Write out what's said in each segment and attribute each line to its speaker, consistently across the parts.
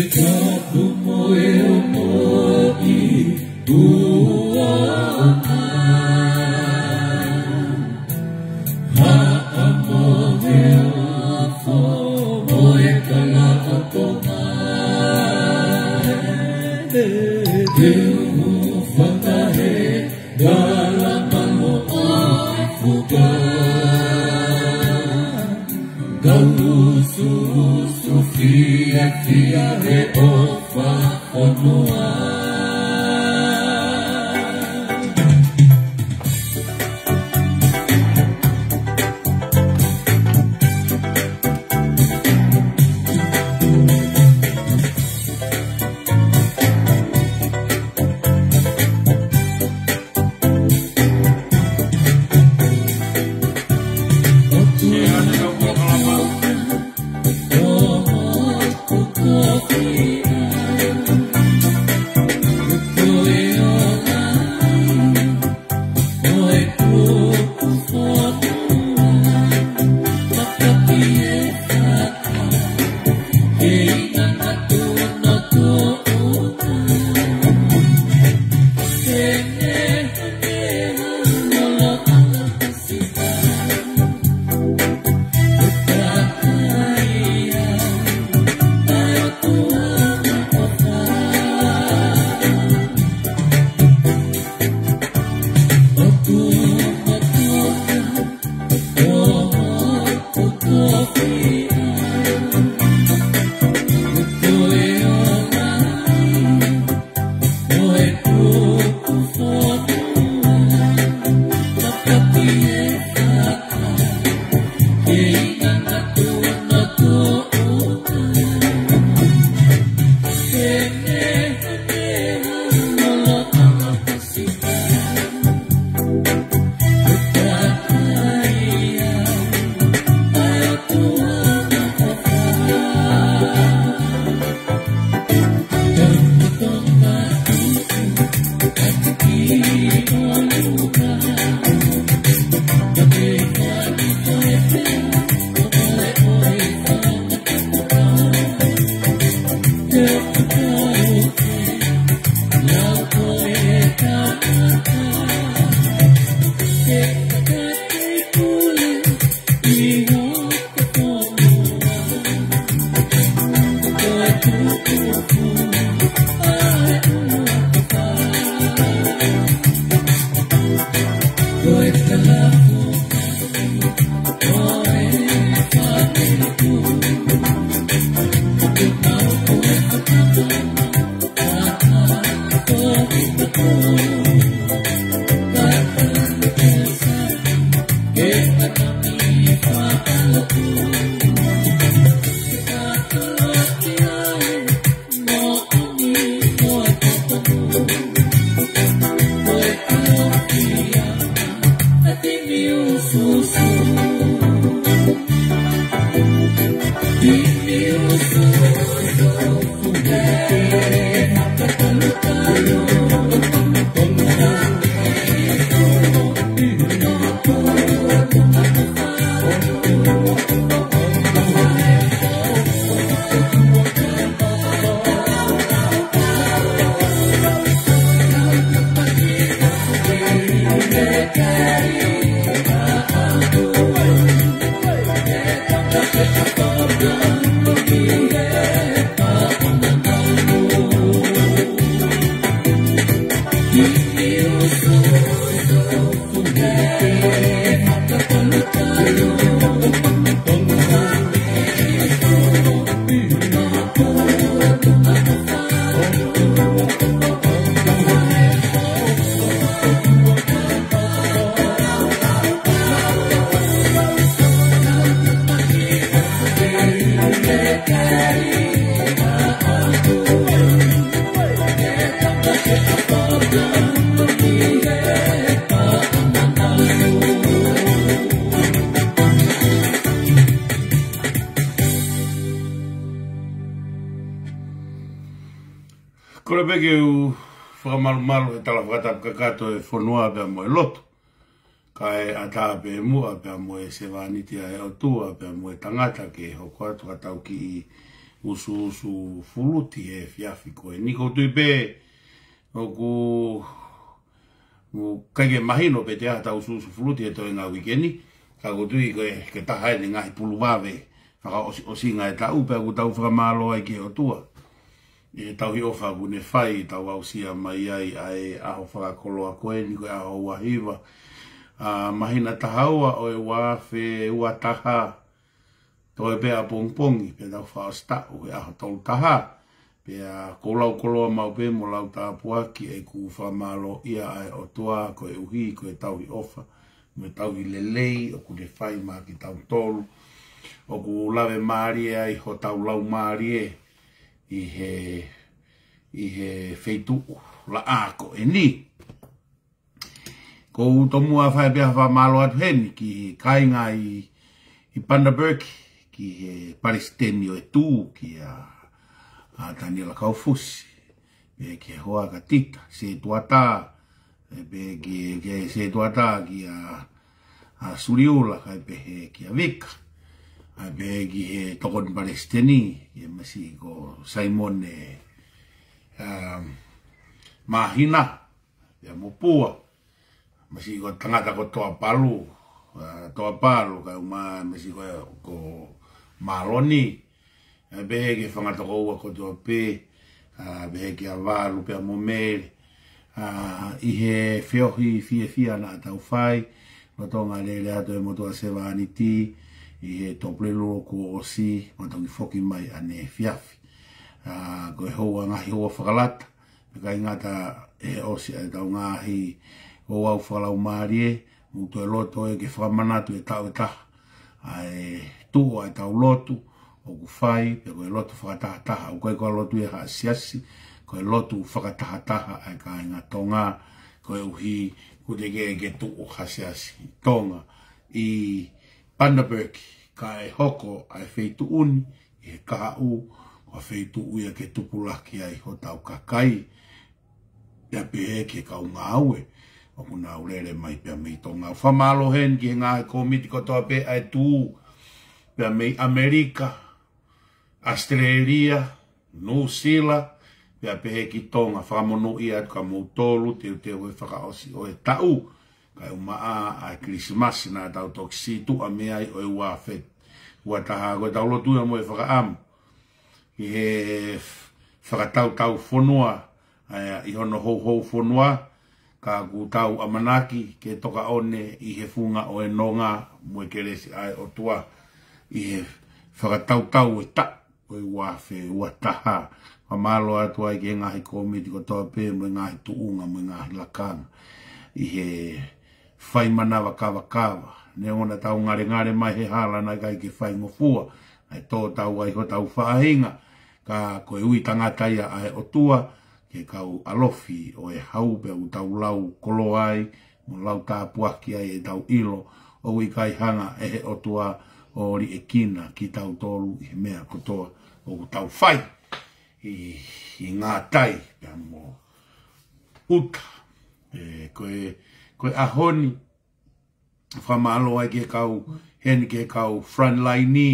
Speaker 1: can't do mundo.
Speaker 2: malu malo e tala whakata pa kakato e whonua pe amoe loto. Ka e ata pe e mua pe amoe se waniti a e otua pe amoe tangata ke e hoko atu tau ki usu usu fuluti e fiafi ko e niko tui pe o ku kaike mahino pe te ata usu usu fuluti e toi ngā wikeni ka ku tui ke, ke taha e ni ngahi puluwawe whaka osinga e tau pe a tau whakamalo ai ke otua e tau hio wha gune whai, tau au sia mai ai, ai aho wha koloa koe, ni koe aho ua hiwa. A mahina tahaua o e wā whe ua taha, tau e pea pongpongi, pe tau wha stau e aho tau taha, pe a kolau koloa mau pe mo lau tā puaki e ku wha malo ia ai o toa, ko e uhi, koe tau hi ofa, me tau hi lelei, o ku ne whai ma ki tau tolu, o ku lawe maari ai ho tau lau maari e, i he i he feitu la ako e ni ko to mu a fai pia fa malo at hen ki kai nga i i Pandaburg ki he palestinio e tu ki a a Daniela Kaufus e ki hoa ka tita se tuata e be ki ki se tuata ki a a suriula ka pe ki a vika a vegi e tokon palestini e masi ko Simon e um, mahina e mupua masi ko tangata ko toa palu toa palu ka uma masi ko ko maroni a vegi fangata ko ua ko toa pe a vegi a varu pe a momere a uh, ihe feohi fie fia na tau fai no tonga lele atoe motoa sewa aniti i he toplelo ko o si o tangi foki mai a ne fiafi. Ko e hou a ngahi hou whakalata, me ka ingata e o si a e tau ngahi o au whakalau maari e, mūtu e loto e ke whakamanatu e tau e taha, a e tuho a e tau lotu, o ku whai, pe ko e lotu whakataha taha, o koe koe lotu e haa siasi, ko e lotu whakataha taha e ka inga tonga, ko e uhi kutege e ke tuho haa siasi, tonga, i... E, Bundaberg ka e hoko a e feitu uni i he u o feitu uia ke tupulaki ai ho tau kakai e a pehe ke ka unga aue o kuna aurele mai pia mei tō ngā whamalo hen ki he ngā e komiti kotoa pe ai tū pia mei Amerika Australia New Zealand pia pehe ki tō ngā whamono ia ka mou tōlu teo teo e whakaosi o e o e tau kai o maa a Christmas na tau toki tu a ai i oi wā fet. Ua taha koe tau lotu ya e moe whaka am. I he whaka tau tau whonua, i hono hou hou whonua, ka ku tau amanaki ke toka one i he funga o e nonga moe keresi ai o tua. I he whaka tau tau e ta, koe wā fe, ua taha. Pa malo atu ai ke ngahi komiti ko toa pē, mo ngahi tuunga, moe ngahi lakanga. I he fai mana wakawa kawa. Ne ona tau ngare ngare mai he hala na kai ke fai ngofua. Ai tō tau ai ho tau whaahinga. Ka koe ui tangata ia ai o Ke kau alofi o e hau pe u tau lau kolo ai. Mo lau tā puaki ai e tau ilo. O ui kai hanga e he o o ri e kina ki tau tolu i he mea kotoa o u tau fai. I, i ngā tai pe mō uta. E koe koe ahoni wha maalo ai ke kau hen ke kau front line ni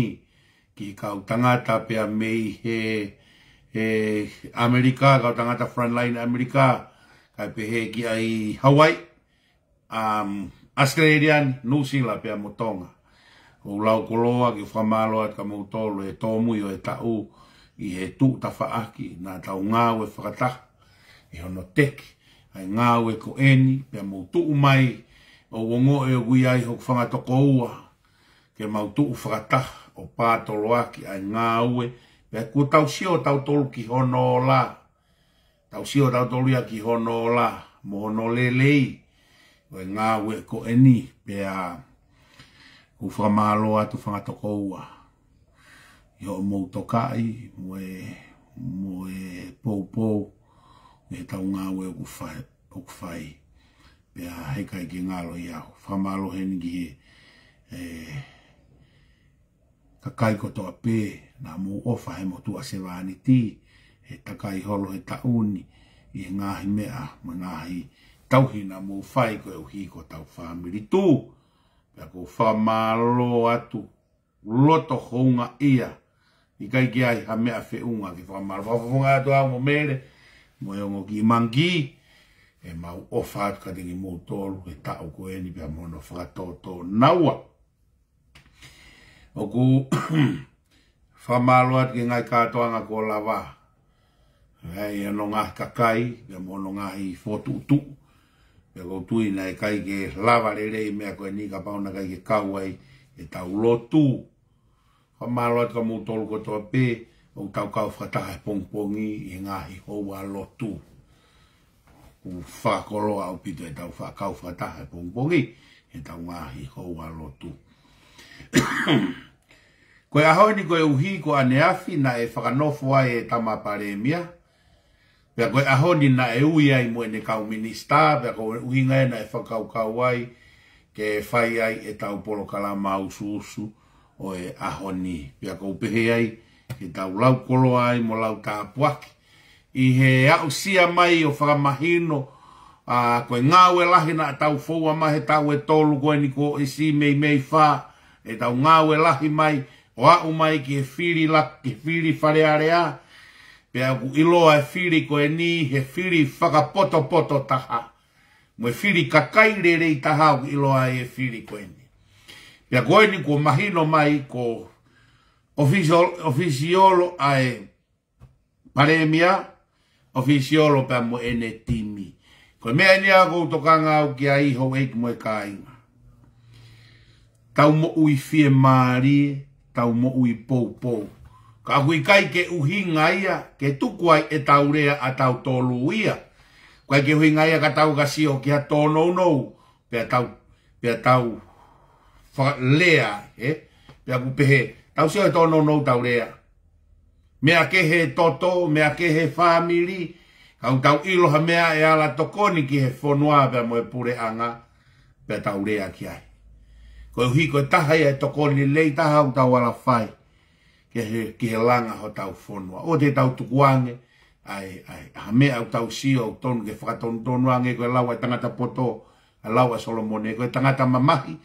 Speaker 2: ke kau tangata pe a mei he e america kau tangata front line america kai pe he ki ai Hawaii um Australian New Zealand pe a motonga o lau koloa ki wha maalo ai ka mautolo e to i o e tau i he tu tafa aki nā tau ngā ue whakata i e hono teki ai ngā ue ko eni, pia mautu mai, o wongo e ui ai hok whangatoko ua, ke mau u whakatah o pātolo aki ai ngā ue, pia ku tau sio tau tolu ki hono o la, tau sio tau tolu ia ki hono o la, mo hono le lei, ai ngā ue ko eni, pia u whamalo atu whangatoko ua, i ho mou mo e, mo e, pou pou, e tau ngā ue uku whai. Pea heikai ki ngālo i au. Whamalo he ningi he e, ka kaiko toa pē nā mō ofa he motu a sewāni tī he takai holo he tauni i he ngāhi mea mō ngāhi tauhi nā mō whai koe uhi ko tau whāmiri tū. Pea ko whamalo atu loto hounga ia i kai ki ai ha mea whi unga ki whamalo. atu au mō Whamalo atu au mō mele mo e ongo ki mangi, e mau o whaatu ka tingi mou tōru, e tau ko e ni pia mono whakato tō naua. O ku whamalo ki ngai kātoa ngā kō lawa, e ano ngā ah kakai, e mono ngā i fōtu utu, e kou tui na e kai ke lawa le rei mea koe ni ka pauna kai ke kauai, e tau lotu. Whamalo ka mou tōru ko tō pēr, o tau kau whakataha pongpongi i ngāhi hoa lotu. Ku whakoroa au pito e tau kau whakataha pongpongi e tau ngāhi hoa lotu. koe ahoi ni koe uhi ko ane afi na e whakanofua e tamapare mia. Pea koe ahoni na e ui ai muene ene kau minista, pea koe ui ngai e na e whakau kau ai, ke e whai ai e tau polo kalama mausu usu o e ahoni. Pea koe upehe ai, he tau lau koloa i mo lau tā puaki. I he au sia mai o whakamahino, a uh, koe ngāwe lahi na tau fōua mai, he tau e tolu koe ni ko i e si mei mei whā, he tau ngāwe lahi mai, o au mai ki he whiri lak, ki whiri wharearea, pe au iloa e whiri koe ni, he whiri whakapoto poto taha. Mwe whiri kakai re rei taha au iloa e whiri koe ni. Pea koe ni ko mahino mai ko official official ai paremia official pa mo ene timi ko me ni ago to kanga o ki ai ho ek mo kai tau mo ui fie mari tau mo ui pou pou ka hui kai ke uhinga ia ke tu kuai e taurea a tau tolu ia ko ke uhinga ia ka tau gasi o ki a tono no pe tau pe tau lea eh? pe aku Au se to no no taurea. Me a ke he toto, mea a ke he family, au tau ilo mea e ala tokoni ki he fonua pe mo e pure anga pe taurea ki ai. Ko uhi ko taha e tokoni lei taha au tau ala fai ke he, ki he langa ho tau fonua. O te tau tukuange, ai, ai, ha mea au tau si au tonu ke whakatonu tonu ange ko e lawa e tangata poto, e lawa solomone ko e tangata mamahi,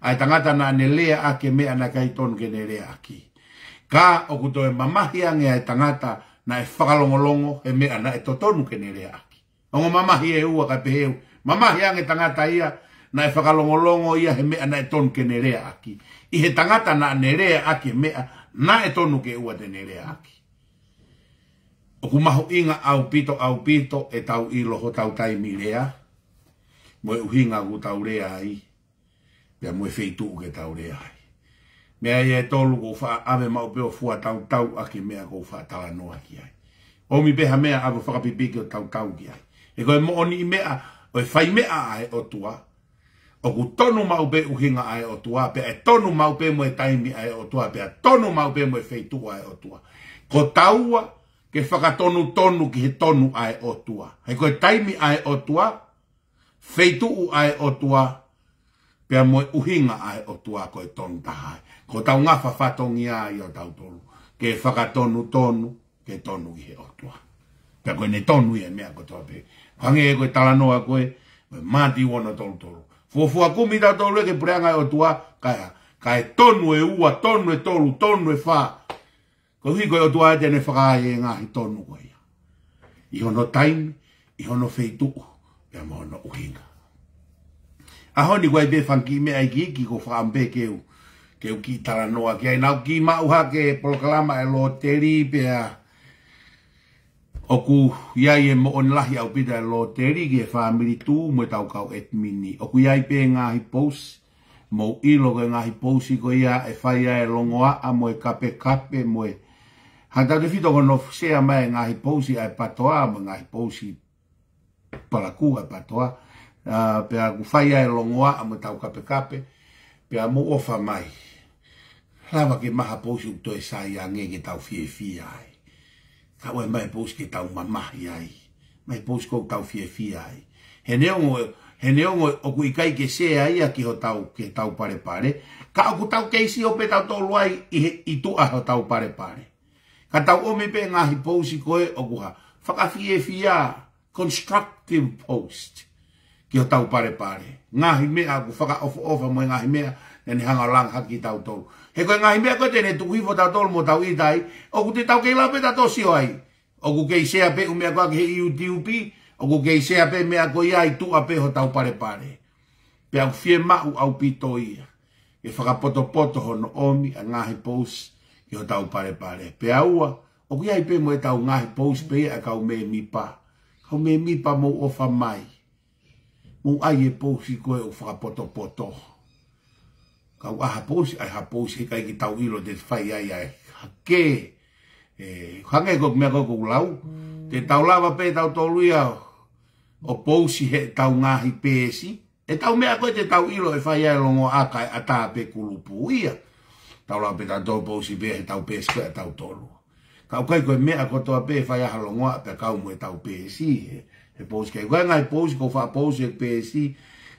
Speaker 2: ai tangata na ne ake me ana kai ton ke ne aki. Ka o kuto e mamahi ange ai tangata na e whakalongolongo e mea na e totonu ke ne aki. Ongo mamahi e ua ka peheu, mamahi ange tangata ia na e whakalongolongo ia he mea na e ton ke ne aki. I he tangata na ne lea ake mea na e tonu ke ua te ne aki. O ku maho inga au pito au pito e tau iloho tau milea. Moe uhinga ku tau lea ai pia mwe feitu uke tau rea hai. Mea ia e tolu kou wha ave mao peo fua tau tau ake mea kou wha tala noa ki ai. Omi beha mea ave whakapipiki o tau tau ki ai. E koe mo oni mea, o e fai mea ai o tua. O ku tonu mao pe uhinga ai o tua, pia e tonu mao pe mwe taimi ai o tua, pia tonu mao pe mwe feitu ai o tua. Ko taua ke whakatonu tonu tonu ki he tonu ai o tua. E koe taimi ai o tua, feitu ai o tua, pea moe uhinga ai o tua koe ton tahai. Ko tau ngafa fatongi ai o tau tolu. Ke whakatonu tonu, ke tonu ihe o tua. Pea koe ne tonu ihe mea ko tope. Pange e koe talanoa koe, koe mati wono tolu tolu. Fofua kumi tau tolu e ke preanga o tua, kaya, kaya tonu e ua, tonu e tolu, tonu e wha. Ko hui koe o tua e tene whakai e ngahi tonu koe. Iho no taimi, iho no feituku, pea moe no uhinga a honi wai be fangi me ai ki ki ko whaampe keu keu ki tara noa ki ai nau ki mauha ke proklama e lo te ri pea Oku iai e moon lahi au pita e lo te ke whaamiri tū mwe tau kau etmini. Oku iai pe ngāhi pous, mō ilo ke ngāhi pousi ko ia e whaia e longoa a mwe kape kape mwe. Hai tātu fito ko no sea mai ngāhi pousi a e patoa mwe ngāhi pousi parakū a e patoa a pe a ku fai ai lo ngoa a mata ka pe kape pe a mo ofa mai lava ke maha posi u to esa ia nge ke tau fie fie ai ka ue mai posi ke tau mama ai mai posi ko tau fie fie ai he neongo he neongo o ku ikai ke se ai a ki ho tau ke tau pare pare ka o tau ke isi o pe tau to luai i, tu a ho tau pare pare ka tau ome pe ngahi pousi koe o ku ha whakafie fie constructive constructive post ki o tau pare pare. Ngā himea ku whaka ofo ofa mo ngā himea e ni hanga lang haki tau tolu. He koe ngā himea koe tene tuku hivo tau tolu mo tau itai, o ku te tau kei lape tau tosi oai. O ku kei sea pe u mea koe ke iu tiupi, o ku kei sea pe mea koe iai tu ape ho tau pare pare. Pe au fie mau au pito ia. E whakapoto poto hono omi a ngā he pous ki o tau pare pare. Pe aua, o ku iai pe mo e tau ngā he pous pe ia kau me mi pa. Kau me mi pa mo ofa mai mo ai e po si ko e fa poto poto ka wa ha po si ai ha po si kai ki tau ilo de fai ai ai ke e ka ke ko me te tau lava pe tau toluia o pousi he tau nga hi pe si e tau me ko te tau ilo e fai ai longo aka a ta pe kulu pu ia tau lava pe tau to pousi si pe he tau pe si tau to lu ka ko ko me ko to pe fai ai longo a pe ka mo tau pe si e pose kai wenga e pose ko fa pose e pesi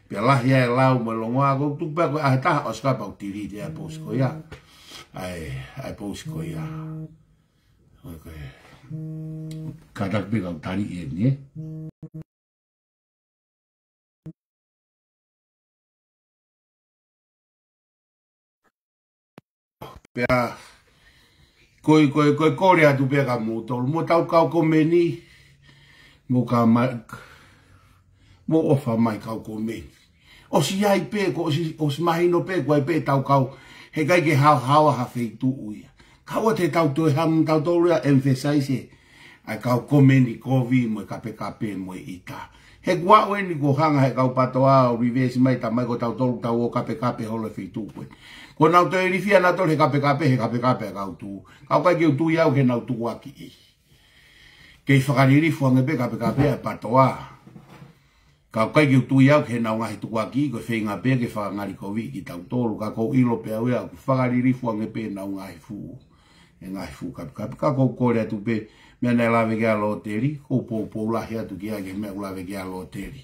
Speaker 1: pe la ya e la
Speaker 2: mo lo nga ko tu pa ko a ta o ska pa ti ri ya pose ko ya ai ai
Speaker 1: pose ko ya ok ka dak bi ga tari e ni eh? Pea,
Speaker 2: koi koi koi korea tu pea ka mūtau, mūtau kau komeni, mo ka mai mo ofa mai kau ko me o si ai pe ko si o si mai no pe ko ai pe tau kau he kai ke hau hau ha fe tu uia. ia ka o te tau to ha mun tau to ria emphasize ai kau ko me ni ko vi mo ka pe ka pe mo i ta he kua o ni ko hanga he kau patoa o rivesi mai ta mai ko tau to tau o ka pe ka pe holo fe tu pe ko na to e ri fi na he ka pe ka pe he ka pe ka pe kau tu ka kai ke tu ia o ke na tu wa Kei whakariri ne pe, ka be ka pe a patoa. Ka kai ki utu iau, he nao ngahi tuku aki, koe whei ngā pe, ke whakangari kovi ki tau tolu, ka kou ilo pe au iau, e whakariri fuanga pe, nao ngahi fu, e ngahi fu ka pe ka pe, ka kou kore atu pe, mea nei lawe ke alo teri, kou pou pou lahi atu ki ake, mea ulawe ke alo teri.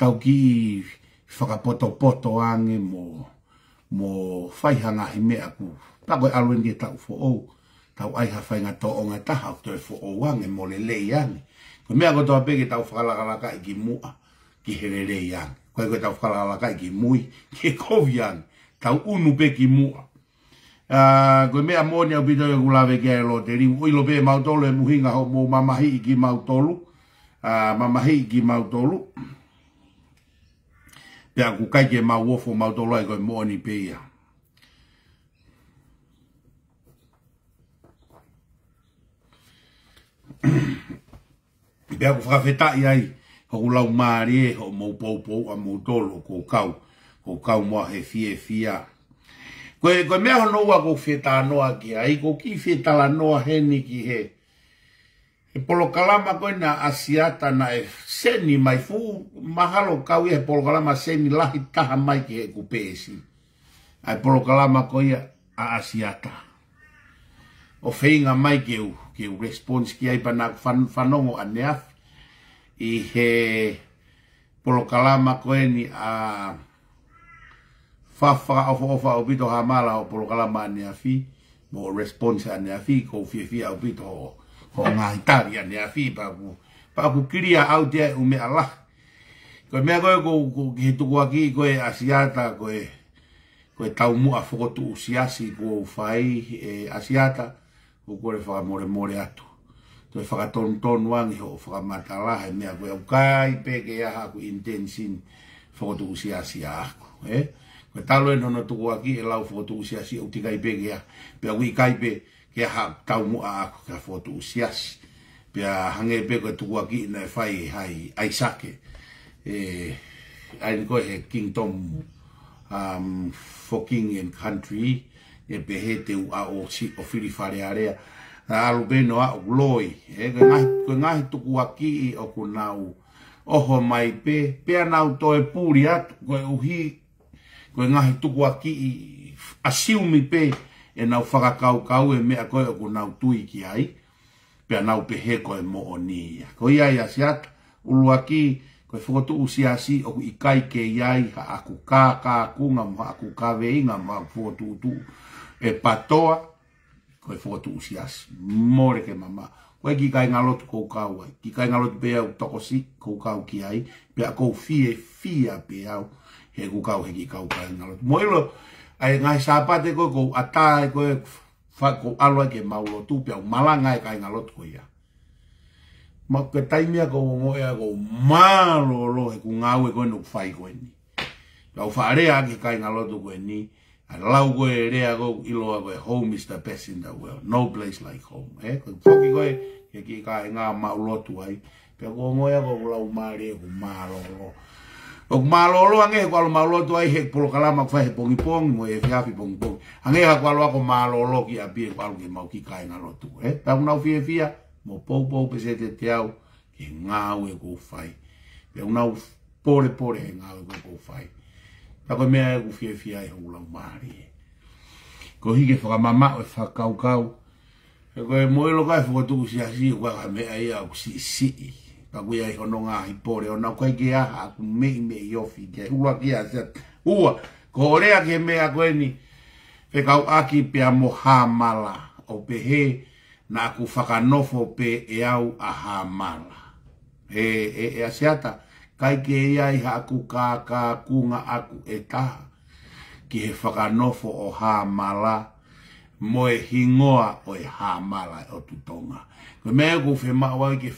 Speaker 2: Tau ki whakapoto poto ane mo, mo whaihanga hi mea ku, pakoe alwen ke tau fo, o tau ai ha fainga to o nga taha o te fo o wange mo le le iane. Ko mea ko toa peke tau whakalakalaka i ki mua ki here le iane. Ko e koe tau whakalakalaka i ki mui ki kovi iane. Tau unu pe ki mua. Uh, ah, ko mea mōni au pito e kulawe ki aero te ringu. Oilo pe mautolo e muhinga ho mō mamahi i ki mautolo. Uh, ah, mamahi i ki mautolo. Pea ku kaike mauofo mautolo e koe mōni pe iane. Pea ku whakawheta i ai, ho lau maari e, ho mou pou pou a mou tolo, ko kau, ko kau mua he fie fia. Koe, mea ho noua ko whetā noa ki ai, ko ki whetā la noa he ni ki he. E polo kalama koe na asiata na e seni mai fu, mahalo kau i he polo kalama seni lahi taha mai ki he ku pēsi. Ai polo kalama koe a asiata. O whinga mai ki uhu ke respons ki ai bana fan fanongo aneaf i he polo kalama koeni a fafa ofa ofa o bito mala o polo kalama aneafi mo respons aneafi ko fi fi o bito ho nga itali aneafi papu papu kiria au tia e me ala ko mea koe ko ke tuku aki ko asiata koe koe tau mua fokotu usiasi koe ufai fai e asiata o kore fa more more atu to fa ton ton wan ho fa mata la he me ko kai pe ke ya ha ku intensin fo tu si asi a ko ko talo e no no tu aki e la fo tu si asi u ti kai pe ke ya pe ku kai pe ke ha ta mu a ko ka fo tu si asi pe a hange pe ko tu aki na fai i hai ai sake e ai ko he kingdom um fucking in country e pehe te ua o si o whiri whare area na aru beno a gloi e ngai ngahi, ke ngahi tuku o ku nau oho mai pe pe anau to e puri atu koe uhi koe ngahi aki a ki i a pe e na u whakakau kau e me koe o ku nau tui ki ai pe na u pe koe mo o ni ia ko ia ia sia atu ulu a ki koe whakotu usi a si o ku ikai ke iai ha aku kā kā kunga mo ha aku kā veinga mo ha aku whakotu utu e patoa ko e fotu usias more ke mama ko e kikai ngalot ko kawai kikai ngalot pe au tokosi ko kau ki ai pe a ko fie fia pe au he ko kau he kikau kai ngalot moilo ai ngai sapate ko ko ata ko e fa ko alo ke maulo tu pe au malanga e kai ngalot ko ia ma pe taimia ko mo e ago malo lo e ku ngau e ko no fai ko ni lo farea ke kai ngalot ko ni a lau go e rea go i loa go home is the best in the world. No place like home. Eh? Koe poki go e, e ki ka e ngā mau lotu ai. Pea go ngoi a go lau maare go maro lo. O ku maro lo ange he kualo mau lotu ai he polo kalama kwa he pongi pongi mo e fiafi pongi pongi. Ange ha kualo ako maro lo ki a pie kualo ke mau ki ka e ngā lotu. Eh? Pea kuna u fie fia mo pou pou pese te te au ke ngā ue fai. Pea kuna u pore pore he ngā ue fai. Ta koe mea e ku fie fia e hula u maari e. Ko hike whaka mama o e wha kau kau. E koe moe lo kai whaka tuku si asi e kwa mea e au si si i. Ka kui ai hono ngā hi pōre o nau kai ke aha aku mei mei ofi ke hula ki a se. Ua, ko orea ke mea koe ni. Pe kau aki pe a moha mala o pe he na ku whaka nofo pe e au a ha mala. E, e, e asiata. E, e, e, kai ke ia i haku ka ka kunga aku e taha ki he whakanofo o hamala mo e hingoa o e hamala o tutonga. Ko mea ku whi maua ke,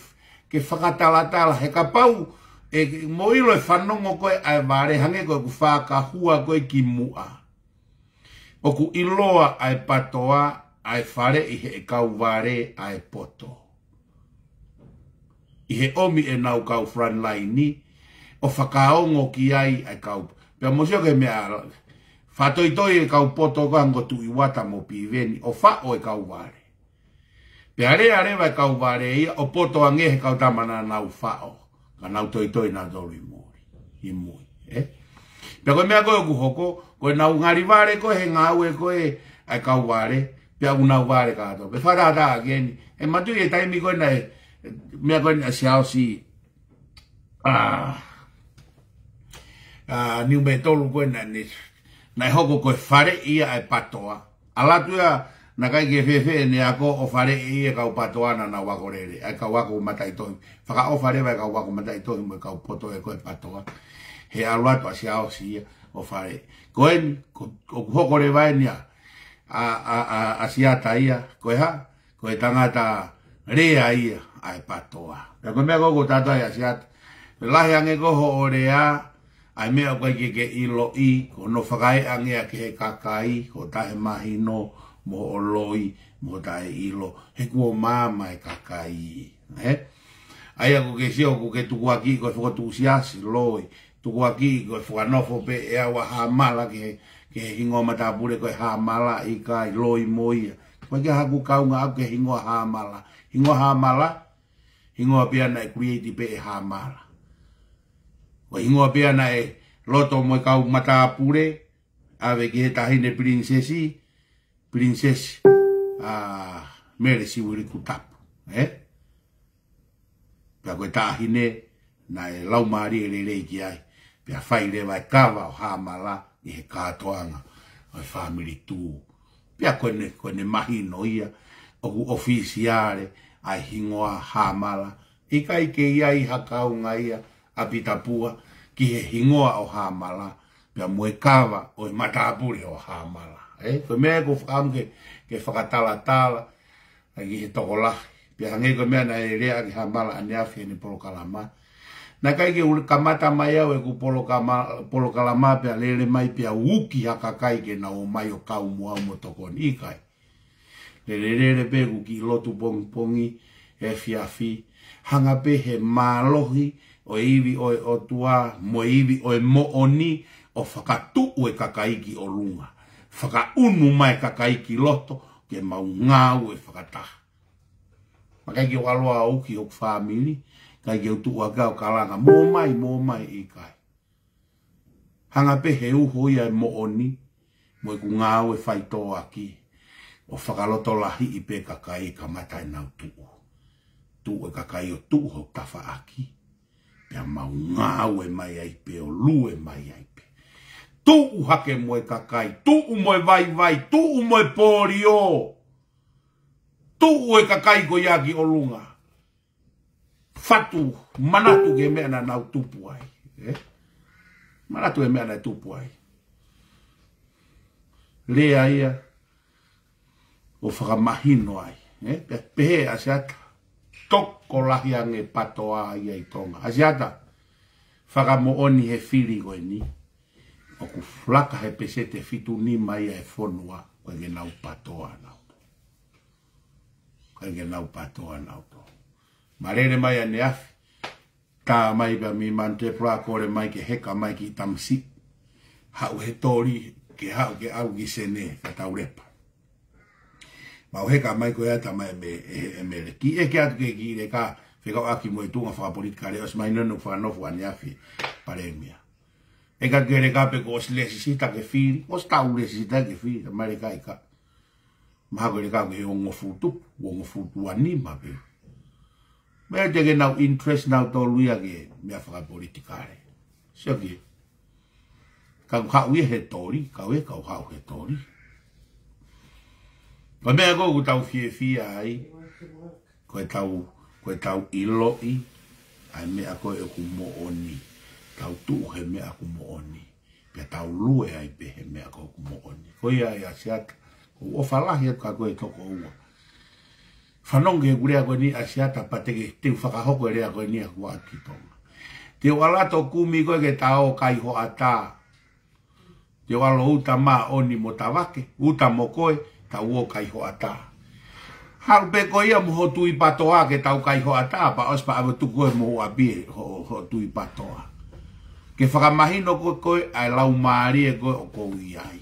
Speaker 2: ke whakatalatala he ka pau e mo ilo e whanongo koe a vare hange koe ku whaka hua koe ki mua. O ku iloa a patoa a e whare i he e kau vare a poto. I he omi e nau kau front line ni, o whakaongo ki ai ai kaupo. Pea mo sio ke mea whatoitoi e kaupo toka ngo tu iwata mo piveni o wha o e kauware. Pea re are wai e kauware i o poto ange he kautama na nau whao. Ka nau toitoi na dolu i mori. I mui. Eh? me ago mea hoko ko na nau ngari vare ko he ngau e koe ai kauware. pe u nau vare kato. Pea wharata ageni. E matu e taimi ko na e me koe na siao si... Ah niu me tolu koe na ni nai hoko koe fare ia e patoa ala ia na kai ke fefe ni ako o fare ia kau patoa na na wakorele ai e kau wako matai tohi whaka o fare vai kau mata matai tohi mo kau poto e koe patoa he alatu asia o si ia o fare koe ni o kuhokore vai ni a a a a asiata ia koe ha ta tangata rea ia e ai patoa. Ja kun me koko tatoja sieltä, me lahjaan koho odeaa, ai mea kwa ke ke i lo i, ko no whakai ange a ke he kakai, ko tahe mahi no, mo o loi, mo tahe i he kuo māma e kakai i. He? Ai ako ke si ko ke tuku aki, ko e whakatu si asi loi, tuku aki, ko e whakanofo pe e awa hamala ke he, ke he hingo matapure ko e hamala i kai loi moia. Kwa ke haku kaunga ke hingo hamala. Hingo hamala, hingo apiana e kuieti pe e hamala. O ingoa pia na e loto mo e kau mata apure, ave ki he tahine princesi, princesi, a mere si wiri ku Eh? Pia koe tahine na e lau maari e rei ki ai, pia fai rewa e kawa o hamala i he katoanga o family tu. Pia koe ne, koe ne mahi no ia, o ku ofisiare, ai hingoa hamala, i kai ia i hakaunga ia, apita apitapua ki he hingoa o hamala pe moe kawa o he matapuri o hamala e ko me ko fam ke ke fakatala tala a ki he tokola pia hange ko me na e rea ki hamala ane afi ni polo kalama na kai ke ule kamata mai au e ku polo, kama, polo kalama pia lele mai pia uki ha kakai ke na o mai o kau mua o motokoni ikai le le le le pe ku ki lotu pong pongi e fi afi hanga pe he malohi o iwi o e otua, mo iwi o e mo oni, o whakatu e kakaiki o runga. Whaka unu mai kakaiki loto, ke mau ngāu e whakataha. Makaiki o aloa o uki o kwhāmili, kaiki o tuku aga o kalanga, mo mai, mo mai e kai. Hanga pehe uho ia e mo oni, mo e kungāu e whaito aki, o whakaloto lahi i pe kakai ka mata na nau tu Tuku e kakai o tuku ho tafa aki pe maunga au e mai ai pe o lu e mai ai pe. Tu u hake moe kakai, tu u moe vai vai, tu u moe pori o. Tu u e kakai ko yagi o lunga. Fatu, manatu ke mea na nau tupu ai. Eh? Manatu ke mea na tupu ai. Lea ia, o whakamahino ai. Eh? Pehe asiata toko lahi ange pato a ia i tonga. Asiata, whaka mo oni he whiri goe ni, o ku flaka he pese te fitu ni mai e whonua, o e nau pato a nau. O ege nau pato a nau to. mai ane afi, ka mai ka mi mante pra kore mai ke heka mai ki tamsi, hau he tori, ke hau ke au ki ka taurepa ma o heka mai koe ata mai me e, e me le ki e ke atu ke ki le ka fe ka aki mo tu nga fa politika le os mai no no fa no fu ania fi pare e ka ke le ka pe ko os le si sita ke fi os ta u le si sita ke fi ma le ka e ka ma ko le ka ke o ngo fu tu o ngo fu tu ani ma pe me te ke na interest na to lu ya ke me fa politika le so ki ka ka u he tori ka we ka ka u he tori Pa mea kou ku tau fie fie ai, koe tau, koe tau iloi, ai mea koe e ku mooni, tau tuu he mea ku mooni, pia tau lue ai pe he mea koe ku mooni. Koe ai asiata, kou ofalahi atu ka koe toko ua. Whanonge kurea koe ni asiata, pa teke te whakahoko e rea koe ni a kua ati tonga. Te wala to kumi koe ke o kai ho a Te wala uta mā oni mo tawake, uta mo koe, ta uo kai ho ata ha be ko ia mo tu i patoa ke tau kai ho ata pa os pa avo tu ko mo abi e ho ho tu i patoa ke fa mahi no ko ko ai lau mari e ko ko ai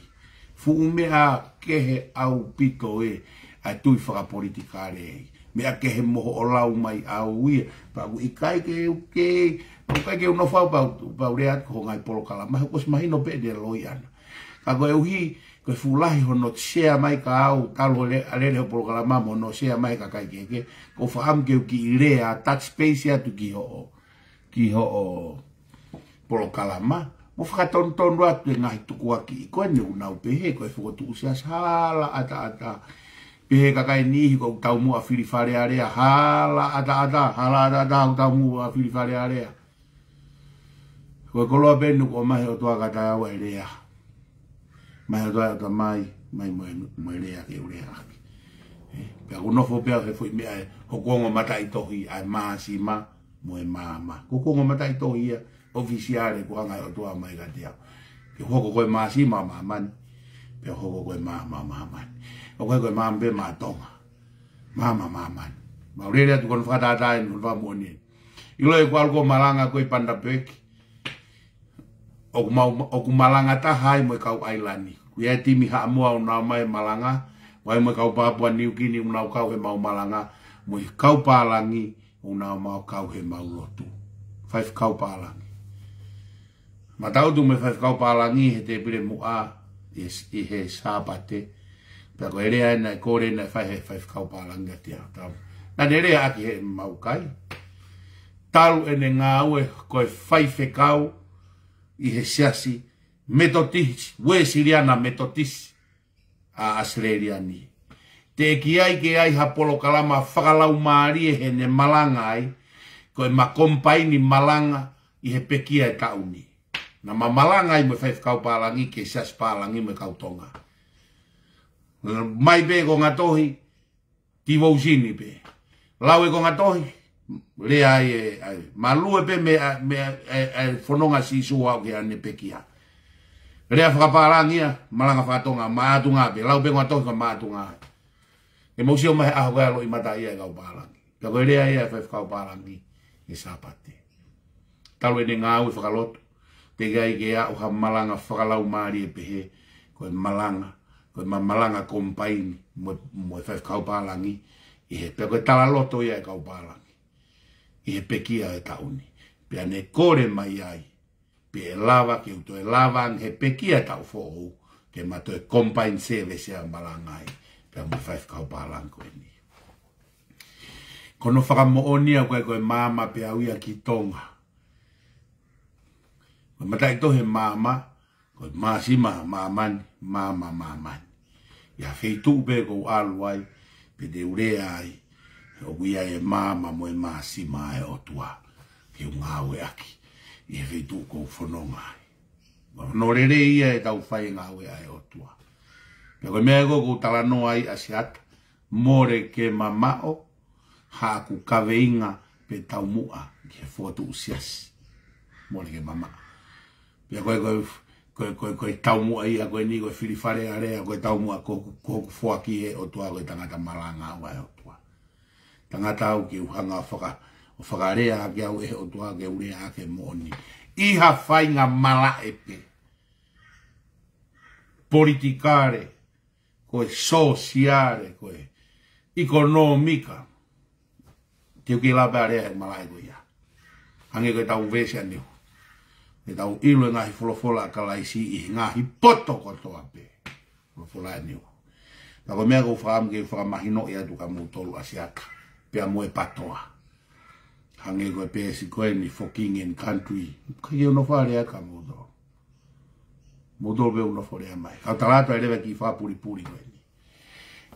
Speaker 2: fu me a ke he au pito e a tu i fa politika re me a ke he mo o lau mai au i pa u i kai ke u ke u kai ke u no fa pa pa ure ko ngai polo kala mahi ko mahi no pe de loyan ka ko e u ko fu lahi ho mai ka au kalo alele ale le programa no share mai ka kai ke ko fa am ke ki re touch space ya tu ki ho ki ho pro kalama mo fa ton ton wa te ngai tu ko ki ko ne una u pe ko fu tu sia ata ata pe ka kai ni ko tau mo a fili fare hala ata ata hala ata ata tau mo a fili fare Ko koloa benu ko mahe o tua kata awa i mai rai o ta mai, mai mai rea ke ure aki. Pea ku nofo pea ke fui mea e hokuongo mata i tohi ai maa si ma, mo e maa ma. Kukuongo mata i tohi ia ofisiare ku angai e o tua mai ka teau. Ke hoko koe maa si maa maa mani, pea hoko koe maa maa maa mani. O koe koe maa mpe maa tonga, maa maa maa mani. Ma urelea tu konu whakatatai ni konu whamu onien. Ilo e kualko malanga koe pandapeki, o ku malanga ta hai mo kau ailani ku e timi ha mo au na mai malanga wai mo kau papua niu kini una kau he mau malanga mo kau palangi una mau kau he mau lotu five kau palangi ma tau du me five kau palangi he te pire mu a yes i he sabate pe ko ere ana na kore na fa five kau palangi te tau na dere aki mau kai tau ene ngawe ko five kau i he siasi metotis, we siriana metotis a Asleria ni. Te ki ai ke ai hapolo kalama whakalau maari e he ne malanga ai, ko e makompai ni malanga i he pekia e tauni. Na ma malanga i me whaif kau pālangi ke sias pālangi me kau tonga. Mai be ko ngatohi, ti wau zini be. Lau e ko ngatohi, le ai e malu e pe me me e, e fononga si su wa ke ane pe kia le a fra parangia malanga fa tonga ma tunga pe lau pe ngato ka ma tunga e mo si o me lo i mata ia ga parangi ka go le ai e fa ka parangi e, e sa pate talo e nga u fra lot te ga i ge a o ha malanga fra lau ma ri e pe he ko malanga ko ma malanga kompaini mo mo fa ka parangi e pe ko talo to ia ga parangi i he pekia e tauni. Pea ne kore mai ai, pea e lava ke uto e lava ang he pekia tau fōhu, ke mato e kompain sewe se a ai, pea mui whaif kau pālang koe ni. Kono whakamo onia koe koe mama pea uia ki tonga. Koe matai tohe māma, koe māsi māma maman. Mama māma mani. Ia feitu upe kou alu ai, pe de ure ai, o wia e māma mo e māsi mā e o tua, ke o ngā we aki, i e whetu ko whanonga ai. Ma no re re ia e tau whai ngā we ai o tua. Pe koe mea koko tala no ai asi ata, more ke mamao, haku kawe inga pe tau mua, ki e fōtu usiasi, more ke mamao. Pe koe koe koe koe koe tau mua i koe ni koe filifare a rea koe tau mua koe fuaki e o tua koe tangata maranga wae o tangata au ki uhanga whaka, o whakarea ake au e o tua ke ure ake moni. Iha whai ngā mala e pe. Politikare, koe sosiare, koe ekonomika. Te uke la bare e mala e koe ia. Hange koe tau vese aneo. E tau ilu e ngahi folofola a isi i ngahi poto kotoa pe. Folofola aneo. Tako mea kou whaam ke whaamahino e atu ka asiaka pe a moe patoa. Hange koe pe si koe ni for king and country. Kei ono e whare aka mudo. Mudo be ono whare a mai. Kau talato e lewe ki wha puri puri koe ni.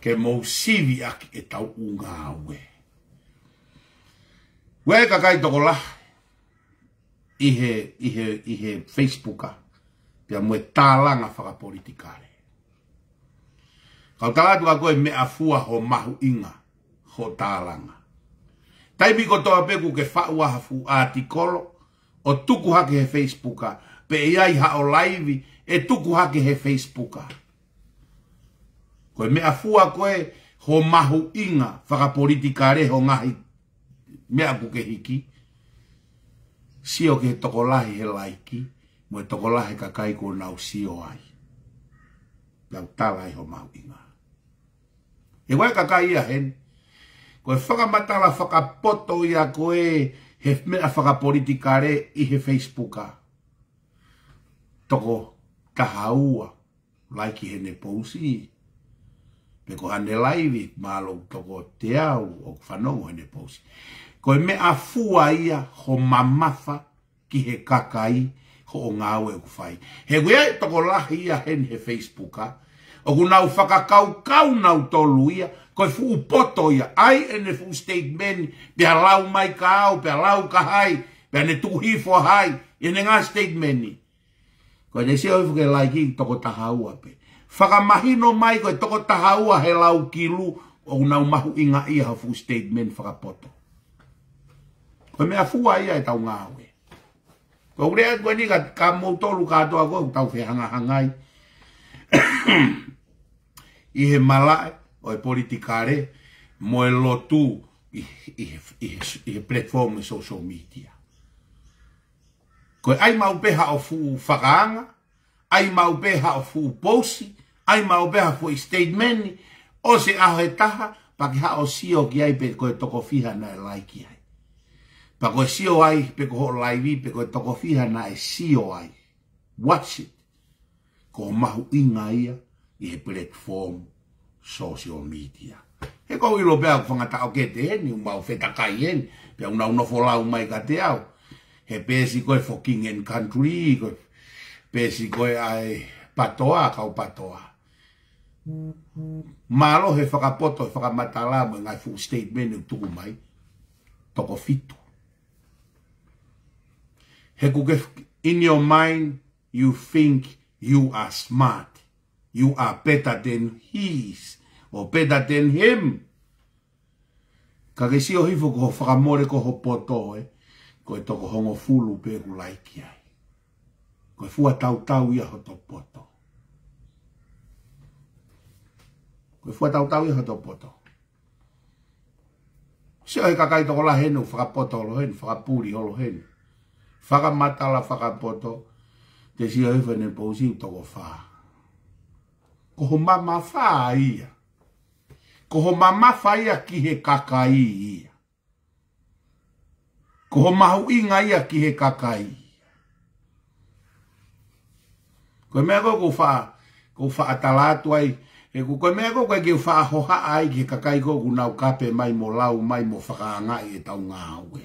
Speaker 2: Ke mou sivi aki e tau unga awe. Koe e kakai toko la. Ihe, ihe, ihe Facebooka. Pe a moe talanga whakapolitikare. Kau talato ka koe me a fua ho mahu inga ho tālanga. Taimi ko toa peku ke whaua hafu a tikolo o tuku hake he Facebooka pe iai e ha o laivi e tuku hake he Facebooka. Koe mea fua koe ho mahu inga whakapolitika reho ngahi mea kuke hiki. Sio ke tokolahi he laiki, mo e tokolahi kakai ko nau sio ai. Lau tala e ho mahu inga. E wai kakai ia hen, Koe whakamata la whakapoto i a koe he mea whakapolitika re i he Facebooka. Toko tahaua, like he ne pousi. Me ko hane laivi, malo toko te au, o whanau he ne pousi. Koe mea fua ia ho mamafa ki he kakai ho o ngāwe o whai. He guia toko lahi ia hen he Facebooka, o ku nau whakakau kau nau tolu ia, koe fu poto ia, ai e ne fuu state meni, pia lau mai ka au, pia lau ka hai, pia ne tuhi fo hai, e ne statement ni ko Koe ne se oi fuke laiki i toko taha ua pe. Whakamahino mai koe toko taha ua he lau lu o unau mahu inga ia ha fuu state meni whakapoto. Koe mea ai ia e tau ngā aue. Koe urea koe ni ka, ka moutolu ka atoa koe, tau whehanga hangai. I he malai ο πολιτικάρε μου ελωτού η πλευόμη σοσομίτια. Κοί αι μα ουπέχα ο φου φαγάνα, αι μα ουπέχα ο φου πόση, αι μα ουπέχα φου εστέιτμένη, όσοι αχαιτάχα, πακέχα ο σίω και αι πέτκο ετοκοφίχα να ελάχει αι. Πακο εσύ ο αι πέτκο λαϊβί πέτκο ετοκοφίχα να εσύ ο αι. η social media. He kou ilo pe au whangata au ke te eni, un mau feta kai eni, pe au nau nofo lau mai ka te au. He pesi koe for king and country, koe pesi koe ai patoa, kau patoa. Malo he whakapoto, he whakamatala mo ngai full statement ni e tuku mai, toko fitu. He kuke, in your mind, you think you are smart you are better than his or better than him ka ke si o hifo ko ho whakamore ko ho poto e ko e toko hongo fulu pe ku laiki ai ko e fua tau tau ia ho to poto ko e fua tau tau ia ho to poto Se oi kakai toko la henu, whakapoto olo henu, whakapuri olo henu. Whakamatala whakapoto, te si oi whene pousi toko whaa koho mama faa ia. Koho mama faa ia ki he kaka ia. Koho mahu inga ia ki he kakai ia. Koe mea ko fa faa, koe faa talatu ai, e ko koe mea koe koe koe faa hoha ai ki kakai go i koe kape mai mo lau mai mo whakaanga i e tau ngā haue.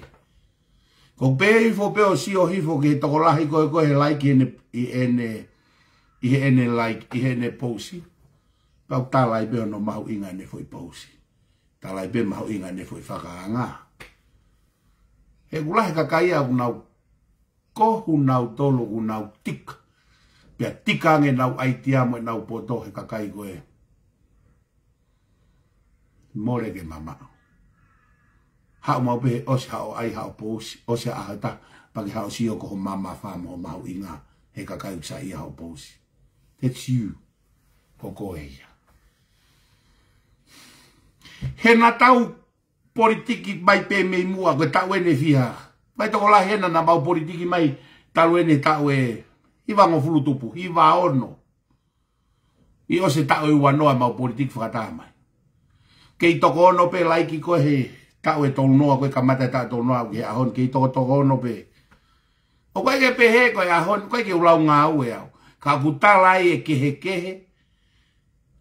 Speaker 2: Koe pē hifo pē o si o hifo ki he tokolahi koe koe he laiki ene, ene, ene, i he ene like, i he ene posi. Pau tala i beo no mahu inga ne foi posi. Tala i beo mahu inga ne foi whakaanga. He gulahe he kakai a unau kohu nau tolu unau tik. Pia tikange nau aitiamo e nau poto he kakai kai goe. More ke mama. Ha umau pe osi hao ai hao posi, osi ahata, pake hao sio koho mama whamo mahu inga he kakai kai usai hao posi. That's you. Koko eia. He na tau politiki mai pe me mua. Koe tau ene fia. Mai toko la hena na mau politiki mai. Tau ene tau e. Iwa ngo fulu tupu. Iwa ono. I ose tau e uanoa mau politiki whakataa mai. Kei toko ono pe laiki koe he. Tau e tau noa koe kamata e tau e noa. Koe ahon kei toko toko ono pe. O koe ke pehe koe ahon. Koe ke ulau au e au ka kutala ai e kehe kehe,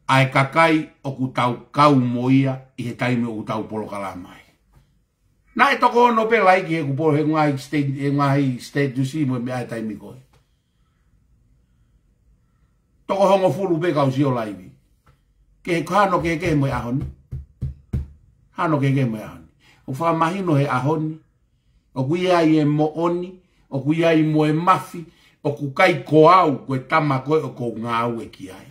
Speaker 2: ai kakai o ku tau kau moia i he taime o ku tau polo mai. Nā e toko ono pe laiki he kupo he ngā hei state, ngāhi state mo me ae taimi koe. Toko hongo fulu pe kau sio laiki. Ke he kāno ke ke mo e ahoni. Hāno ke ke mo e ahoni. O wha mahino he ahoni. O kuia ai e mo oni. O kuia ai mo e mafi. O kuia i mo e mafi o ku kai ko au ko e tama ko ko ngā au e ki ai.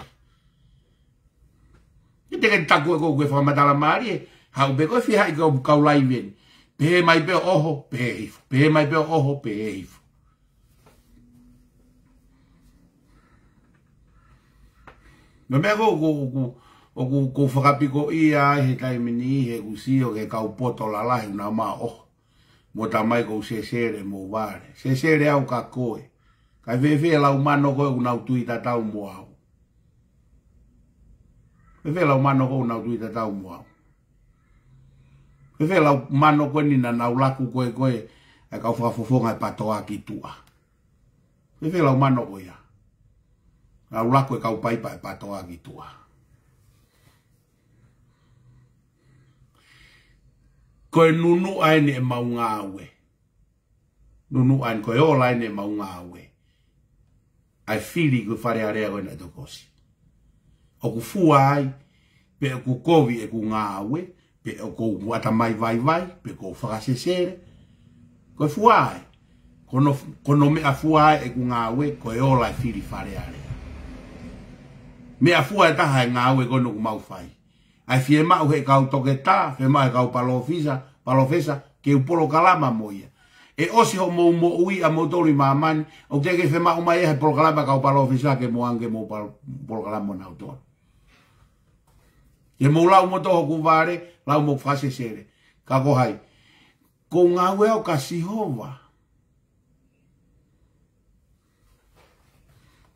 Speaker 2: I te kai taku e ko kue whamadala maari e, hau pe koe fiha i ka um kaulai pe mai pe oho, pe hifu. Pehe mai pe oho, pehe hifu. Me mea ko ko ko ko ko ko whakapiko i a he taimini i he usi o ke kau poto la lahi na ma o Mo ta mai ko se sere mo vare. Se sere au ka koe. Kai vewe la umano ko una utui ta ta umwa. Vewe la umano ko una utui ta ta umwa. Vewe la umano ko ni na na ulaku ko e ko e ka fa fo fo ngai patoa ki tua. Vewe la umano ko ya. Na ulaku e ka upai pa e patoa ki tua. Ko nunu aene e maunga awe. Nunu aene ko e ola aene e maunga awe. aifili kuifarea rea koina e tokosi o ku fua ai pe ku kovi e ku ngawe pe o ku mai vai vai pe ko whakasesere ko fua ai kono, kono mea fua ai e ku ngā aue ko e ola aifili wharea rea mea fua e taha e ngawe aue kono ku mau whai ai fie mau he kau toke tā fie mau e kau palofisa palofesa ke upolo kalama moia e osi ho mo mo ui a mo doli ma man o ke ke fema o mai e programa ka o palo fisa ke mo ange mo programa na o tor e mo la mo to ho ku vare la mo fase sere ka go hai ko nga we o ka si ho wa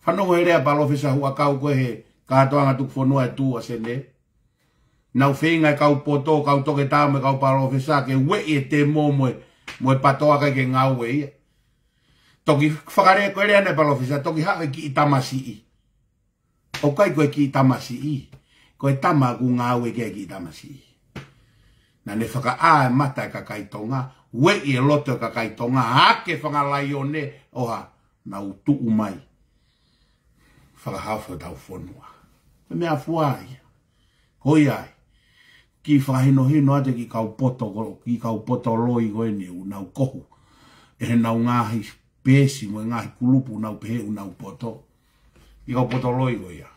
Speaker 2: fa no ere a palo fisa hu ka o ko he ka to anga tu fo no e tu a sene na o fe nga ka o poto ka o to ke ta me ka o palo fisa ke we e te mo mo e mo patoa ka ke nga we toki fakare e ko ere ne palo fisa toki ha e ki tamasi i o kai ko ki tamasi i ko tama ku nga we ke ki tamasi i na ne faka a e mata ka kai tonga we e loto ka kai tonga ha ke fanga laione o ha na utu umai fa hafo tau fonua me afuai hoyai ki whaheno he no ate ki kau poto, ki kau poto loi goe ni u nau kohu. E he nau ngāhi pēsi, mo e ngāhi kulupu nau pehe u nau poto. Ki kau poto loi goe ia.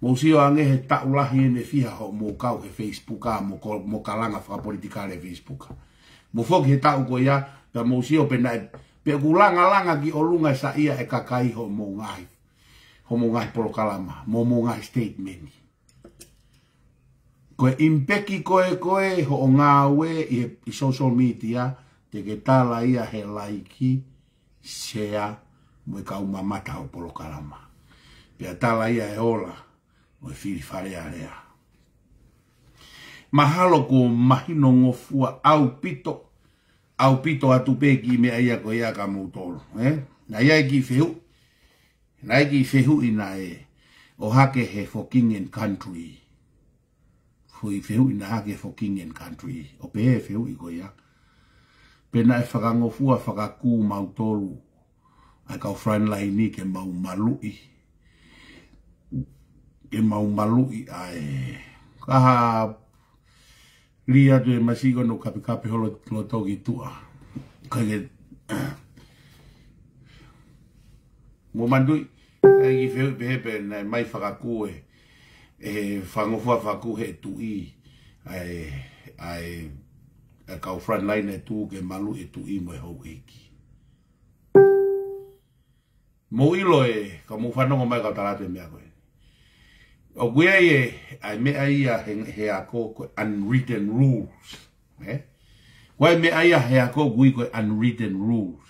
Speaker 2: Mo usio ange he tau lahi e fiha ho mo kau he Facebooka, mo, mo kalanga wha politika Facebooka. Mo fok he tau goe ia, pe mo usio pe nai, pe ku langa langa ki o sa ia e kakai ho mo ngāhi. Ho mo ngāhi polo kalama, mo mo ngāhi statementi koe impeki koe koe ho o ngā we i, social media te ke tāla ia he laiki sea mwe ka umamata o polo karama. Pea tāla ia e ola, mwe whiri whare area. Mahalo ko mahino ngofua au pito, au pito atu peki me aia ko ia ka mūtoro. Eh? Na ia ki fehu na ia ki whehu ina e, o hake he fucking country. country i feu ina hake for king and country. O pe e feu i goya. Pe na e whakango fua whakaku mau tolu. Ai kau friend lai ni ke mau malu i Ke mau malu malui ai. Kaha li atu e masigo no kape kape holo lo toki tua. Kai ke... Mo mandui. Ai ki feu pehepe na mai whakaku e e fango fua faku he tu i ai ai a kau front line e tu ke malu e tu i moe e eki. Mo ilo e ka mu fano ngomai ka tarato e mea koe. O kuea i e ai mea i a he ako koe unwritten rules. Eh? Kua me ai i a he ako kui koe unwritten rules.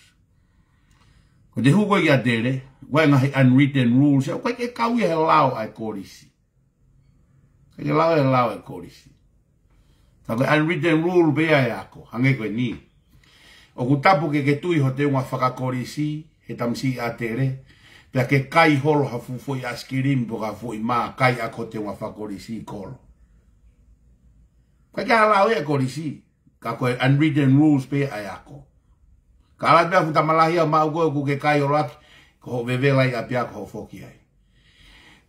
Speaker 2: Ko te hu koe i a dele, kua e ngahi unwritten rules. Kua e ke kau i he lao ai korisi. Ka ia lawe e lawe kōrisi. Ka koe unwritten rule bea e ako, hange koe ni. O ku tapu ke ke tui ho te unwa whakakōrisi, he tamsi a tere, pia ke kai holo ha fufoi a skirim po ka fufoi mā kai ako te unwa whakakōrisi i kōro. Ka kia lawe e kōrisi, ka koe unwritten rules bea e ako. Ka ala e pia futa malahia mau koe ku ke kai o ko ho vevelai a pia ko ho foki ai.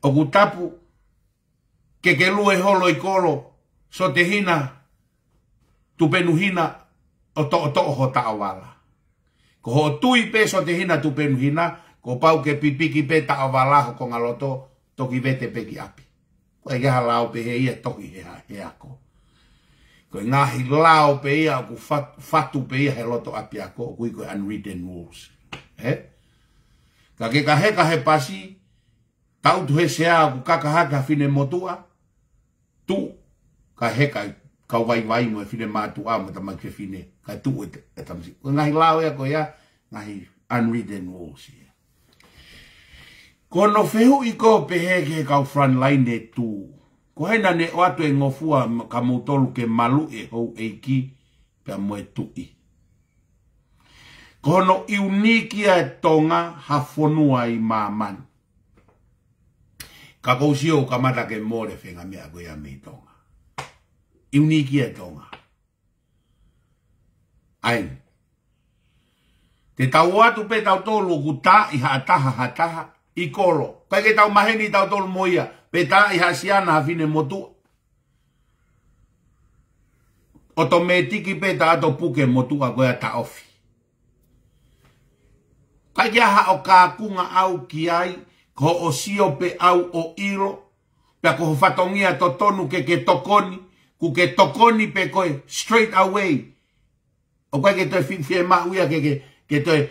Speaker 2: O ku tapu, ke ke lue holo i kolo, so te hina, tu penu hina, o to o to o hota awala. Ko ho tui pe so te hina, tu penu hina, ko pau ke pipiki pe ta awala ho konga loto, toki vete pe ki api. Ko e geha lao pe he ia toki hea, hea ko. Ko e ngahi lao pe ia, ku fatu pe ia he loto api ako, ko i koe unwritten rules. He? Ka ke kahe kahe pasi, tau tu he sea ku kakahaka fine motua, tu ka heka ka wai wai mo fine e ma tu a mo ta mak fine ka tu e e ta msi nga hi lao ya ko ya nga hi unwritten rules ya ko no feu i ko pe he ke ka front line de tu ko he na ne wa e ngofua ka mo to ke malu e ho e ki pe mo e tu i ko no i uniki e tonga ha fonua i ma man Ka kousio ka mata ke mōre whenga me a goya me tonga. Iuniki e tonga. Ain. Te tau atu pe tau tolu ku ta i ha taha ha taha i koro. Kai ke tau maheni tau tolu moia pe ta i ha siana ha fine motu. Oto me tiki pe ta ato puke motu a goya ta ofi. Kai ke ha o ka kunga au ki ai i ko o sio pe au o iro, pe ako hufatongia to tonu ke ke tokoni, ku ke tokoni pe koe straight away. O koe ke toi finfie ma uia ke ke, ke toi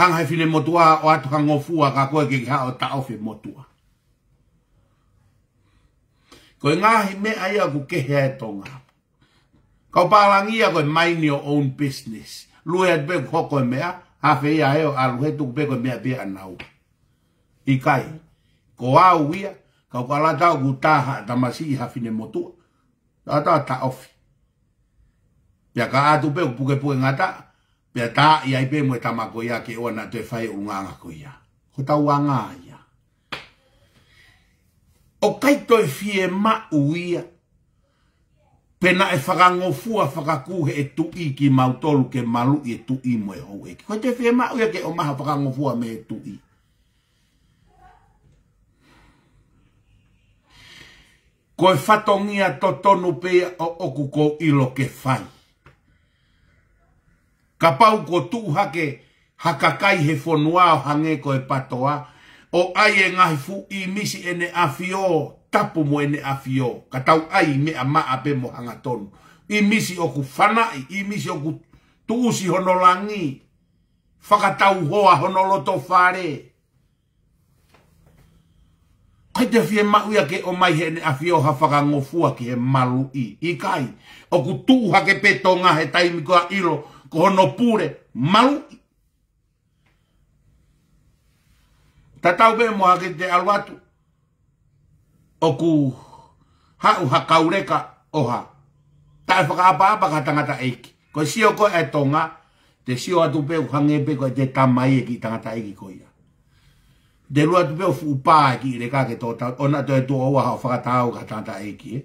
Speaker 2: hang hai fine motua o atu ka ngofua ka koe ke ka o taofi motua. Koe ngahi me aia ku kehe e tonga. Kau pālangia koe mind your own business. Lue at beku hoko e mea, hafe ia heo aruhetu kupeko e mea bea naupa ikai kai. Ko au ia, ka kala tau ku taha ta masi i hafine motu Ta ta ta ofi. Pia ka atu pe ku puke puke ngata, pia ta i aipe mo e tamako ya ke ona te fai unganga ko ia. Ko tau anga ia. O kaito e fie ma uia, pena e whakango fua whakakuhe e tu i ki mautolu ke malu i e tu i mo e hou te whee mau ia ke o maha whakango fua me e tu i. ko e fatongia to tonu pe o oku ko i lo ke fai. Ka pau ko tu hake hakakai he fonua o hange ko e patoa, o ai e ngai fu i misi ene afio, tapu mo ene afio, ka tau ai me a maa pe mo hanga tonu. I misi o ku fanai, i misi o ku tuusi honolangi, whakatau hoa honoloto whare. Whakatau hoa honoloto whare. Kei te fie mahu ke o mai he ne a fio hawhaka ngofua ki he malu i. I kai, o ku tuu hake peto ngā he taimi kua ilo, ko hono pūre, malu i. Ta tau pē mo hake te aluatu, o ku hau hakaureka oha, ta e whaka apa apa tangata eiki. Ko sio ko e tonga, te sio atu pēu hangepe ko e te tamai eki tangata eiki ko ia de lua tu peo fuu paa ki ire kake tō tau, ona tō e tō aua hao whakatāu ka tāta e ki e.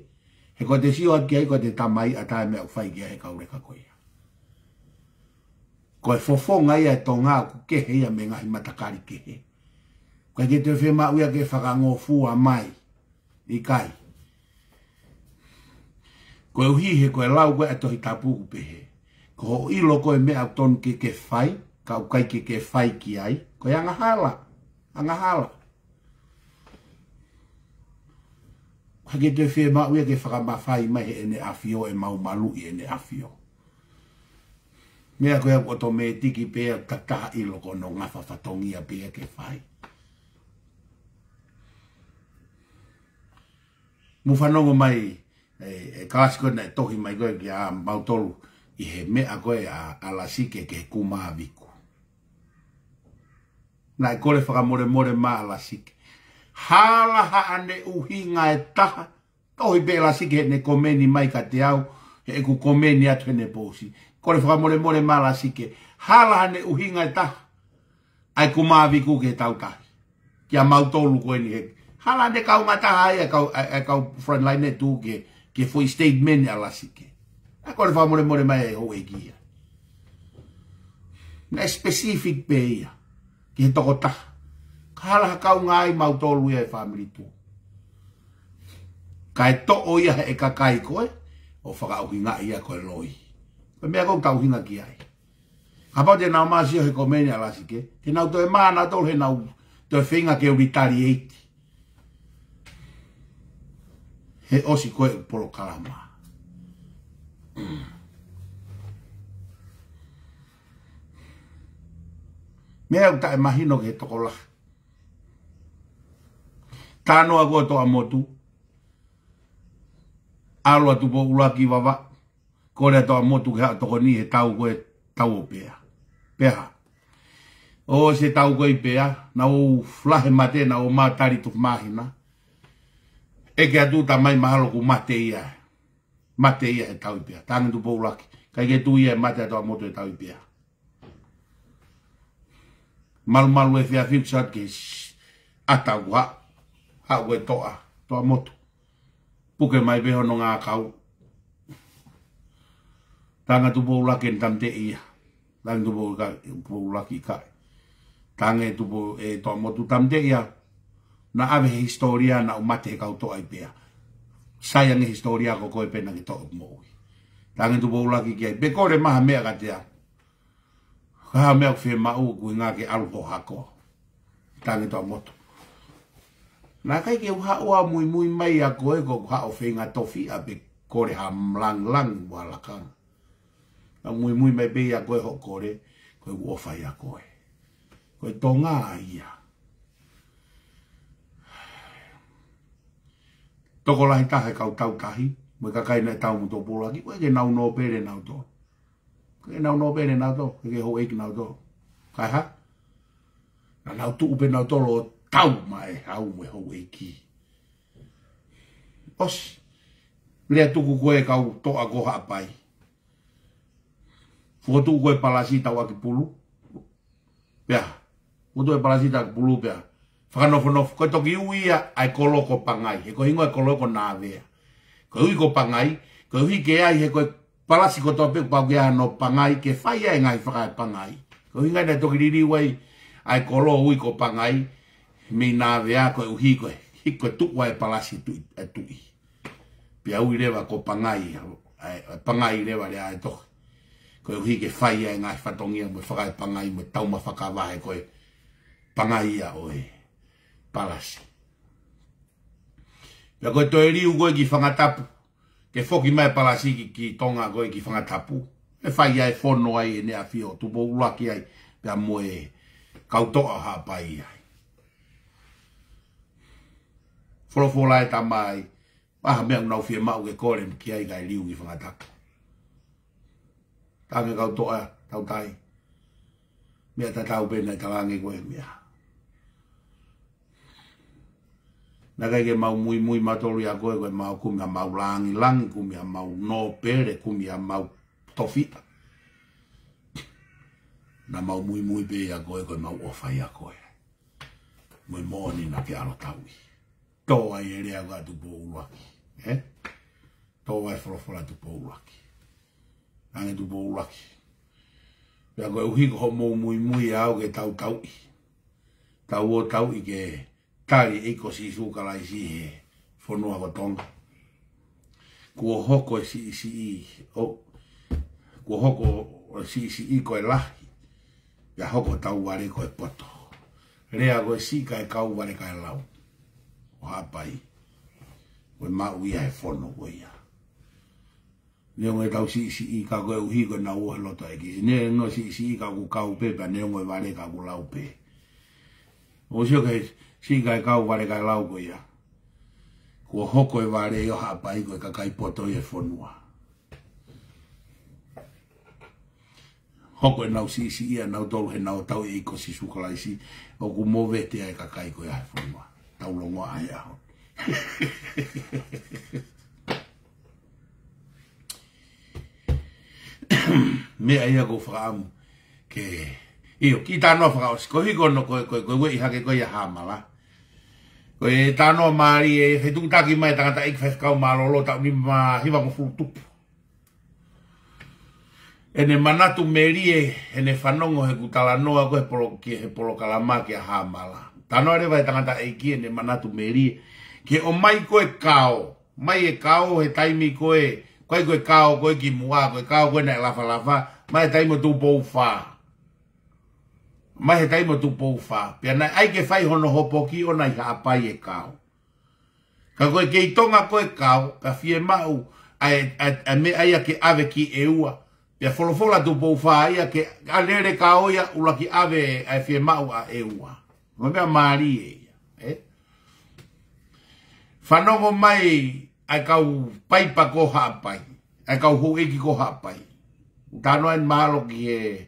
Speaker 2: He ko te siu atke ai ko te tamai a tāi mea uwhai ki a he kaure ka koea. Ko e fofonga ia e tō ngā ku kehe ia me ngahi matakari kehe. Ko e ke te whema uia ke whakangō fua mai, i kai. Ko e uhi he ko e lau koe atohi tāpū ku pehe. Ko ilo ko e mea ton ke ke whai, ka ukai ke ke whai ki ai, ko e anga hālaku anga hala. Ka ke te whee mā ui a ke whaka mawhai mai he ene afio e mau malu i ene afio. Mea koea koto me tiki pēr kakaha i loko no ngafa whatongi a pēr ke whai. Mufanongo mai e, e kāsiko na e tohi mai koe ki a mautolu i he mea koe a alasike ke kumā viku na e kore whaka more more maa la siki. Hala ha ane uhi ngā e taha, tohi pē la siki he ne komeni mai ka te au, he e ku komeni atu he ne pōsi. Kore whaka more more maa la siki, hala ha ne uhi ngā e taha, ai ku viku ke tau tahi. Kia mau tolu koe ni he. Hala ne kau mataha ai, e kau, kau frontline e tū ke, ke fui statement ni e ala siki. A kore whaka more more mai e ho e gia. Na specific pe ia. E ki he toko ta. Kahala ha kau ngai mau tolu ia e family tu. Kai to o ia e kakai koe, o whaka au hinga ia ko loi. Pa mea kong tau hinga ki ai. Ka pao te nao maa he komeni ala si ke, te to toe maa na tolu he nao toe whinga ke uri tari e He osi koe polo kalama. Mm. me au tae mahino ke toko lahi. Tānoa kua toa motu, alo atu po ulaki wawa, kore toa motu ke toko ni he tau koe tau o pea. Peha. O se tau koe pea, na o flahe mate na o mātari tu mahina, e ke atu ta mai mahalo ku mate ia. Mate ia he tau i pea. Tāne tu po ulaki. Kai ke tu ia mate atu a motu he tau i pea malu malu e fia fiu sa ke ata wa ha we toa toa motu puke mai beho no ngā kau tanga tu pou laki en tante ia tanga tu pou laki kai tanga tu pou e toa motu tante ia na ave historia na umate he kau toa i sayang e historia ko koe pena ki toa kumoui tanga tu pou laki kia beko re maha mea katea Ka ha mea whee mau kui ngā ke alpo hako. Tāne tō moto. Nā kai ke uha ua mui mui mai a koe ko kua o whee ngā tofi a pe kore ha mlang lang wā lakana. Nā mui mui mai pe ia koe ho kore koe uofai a koe. Koe tō ngā ia. Toko lahi tahe kau e tau tahi. Mwe kakai nai tau mu tō pōlaki. Koe ke nau nō pere nau tō. Koe ke nau no bene na to ke ho ek na to ka ha na nau tu ube na to lo tau mai au me ho eki os le tu ku ko e ka to a ko ha pai fo koe palasi ta wa ki pulu ya mo tu e palasi ta pulu ya fa no no ko to ki ui a ai koloko pangai ko hingo e koloko na ve ko ui ko pangai ko hi ke ai he ko palasi ko tope pa ge ano pangai ke fai ai ngai fa pangai ko inga de to kiri wai ai ko lo ui ko pangai mi na ve a ko uhi ko ki ko tu wai palasi tu e tu i pe au ire va ko pangai ai pangai ire va le to ko uhi ke fai ai ngai fa mo fa pangai mo tau ma faka ka va ko pangai ya oi palasi Ya ko u ko ki fanga fangatapu ke foki mai palasi ki, ki tonga koe ki fanga tapu E whai ai fono ai e nea whio, tupo ki ai, pia moe kautoa pai ai. Wholofola e tamba ai, me mea unau fie mau ke kore ki ai ga liu ki fanga tapu whangatapu. Tange kautoa, tautai, mea tatau pene, tawange koe mea. Tawa na ga ke mau mui mui matolu ya koe koe mau kumi a mau langi langi kumi a mau no pere kumi a mau tofita na mau mui mui pe ya koe koe mau ofa ya koe mui moni na ke alo tawi to ai ere a gatu po uruaki eh? to ai forofora tu po uruaki ane tu po uruaki pe a koe uhiko ho mou mui mui au ke tau tau tau o tau i ke tari e ko si sukala i si he whanua wa tonga. Kua hoko e si si i, o, kua hoko e si si i ko e lahi, ya hoko tau ware ko poto. Rea go e si ka e kau ware kai e lau, o hapai, o e ma uia e fono go ia. Ne ngoe tau si si i ka koe uhi koe na uohe lota eki. Ne ngoe si si i ka kau pe, pa ne ngoe ware ka ku lau pe. O sio kei, singa e kau vare kai lau ia. Kua hoko e vare i e oha apai koe ka poto i e fonua. Hoko e nau si si ia, nau tolu he nau tau e iko si sukalaisi, o ku mo vete ai ka kai koe ai whonua. Tau longo ai aho. Mea ia go whakaamu ke... Iyo, kita no whakaosi, ko hiko no koe koe koe, koe i hake koe i hamala. Koe Ko e tano mari e he tuku mai tangata ta ik fes kau malolo ta ni ma hiva ko fulu tupu. E ne manatu meri e e ne fanongo he kutala noa ko he polo, ki he polo kalama ki hamala. Tano are vai tanga ta e ne manatu meri e ke o mai ko e kao. Mai e kao he taimi ko e koe koe kao koe ki mua koe kao koe na e lafa lafa. Mai e taimo tu pou faa mai he taimo tu pou fa pe na ai ke fai hono ho poki o nai hapa e kao ka ko ke itonga ko e kao ka fie mau a me ai ke ave ki e ua pe folo fola tu pou fa ai ke a lere ka o ia ula ki ave a fie mau a e ua no me mari e ia fa e? no mo mai ai ka u ko hapa ai ka u ho ko hapa ta no en malo ki e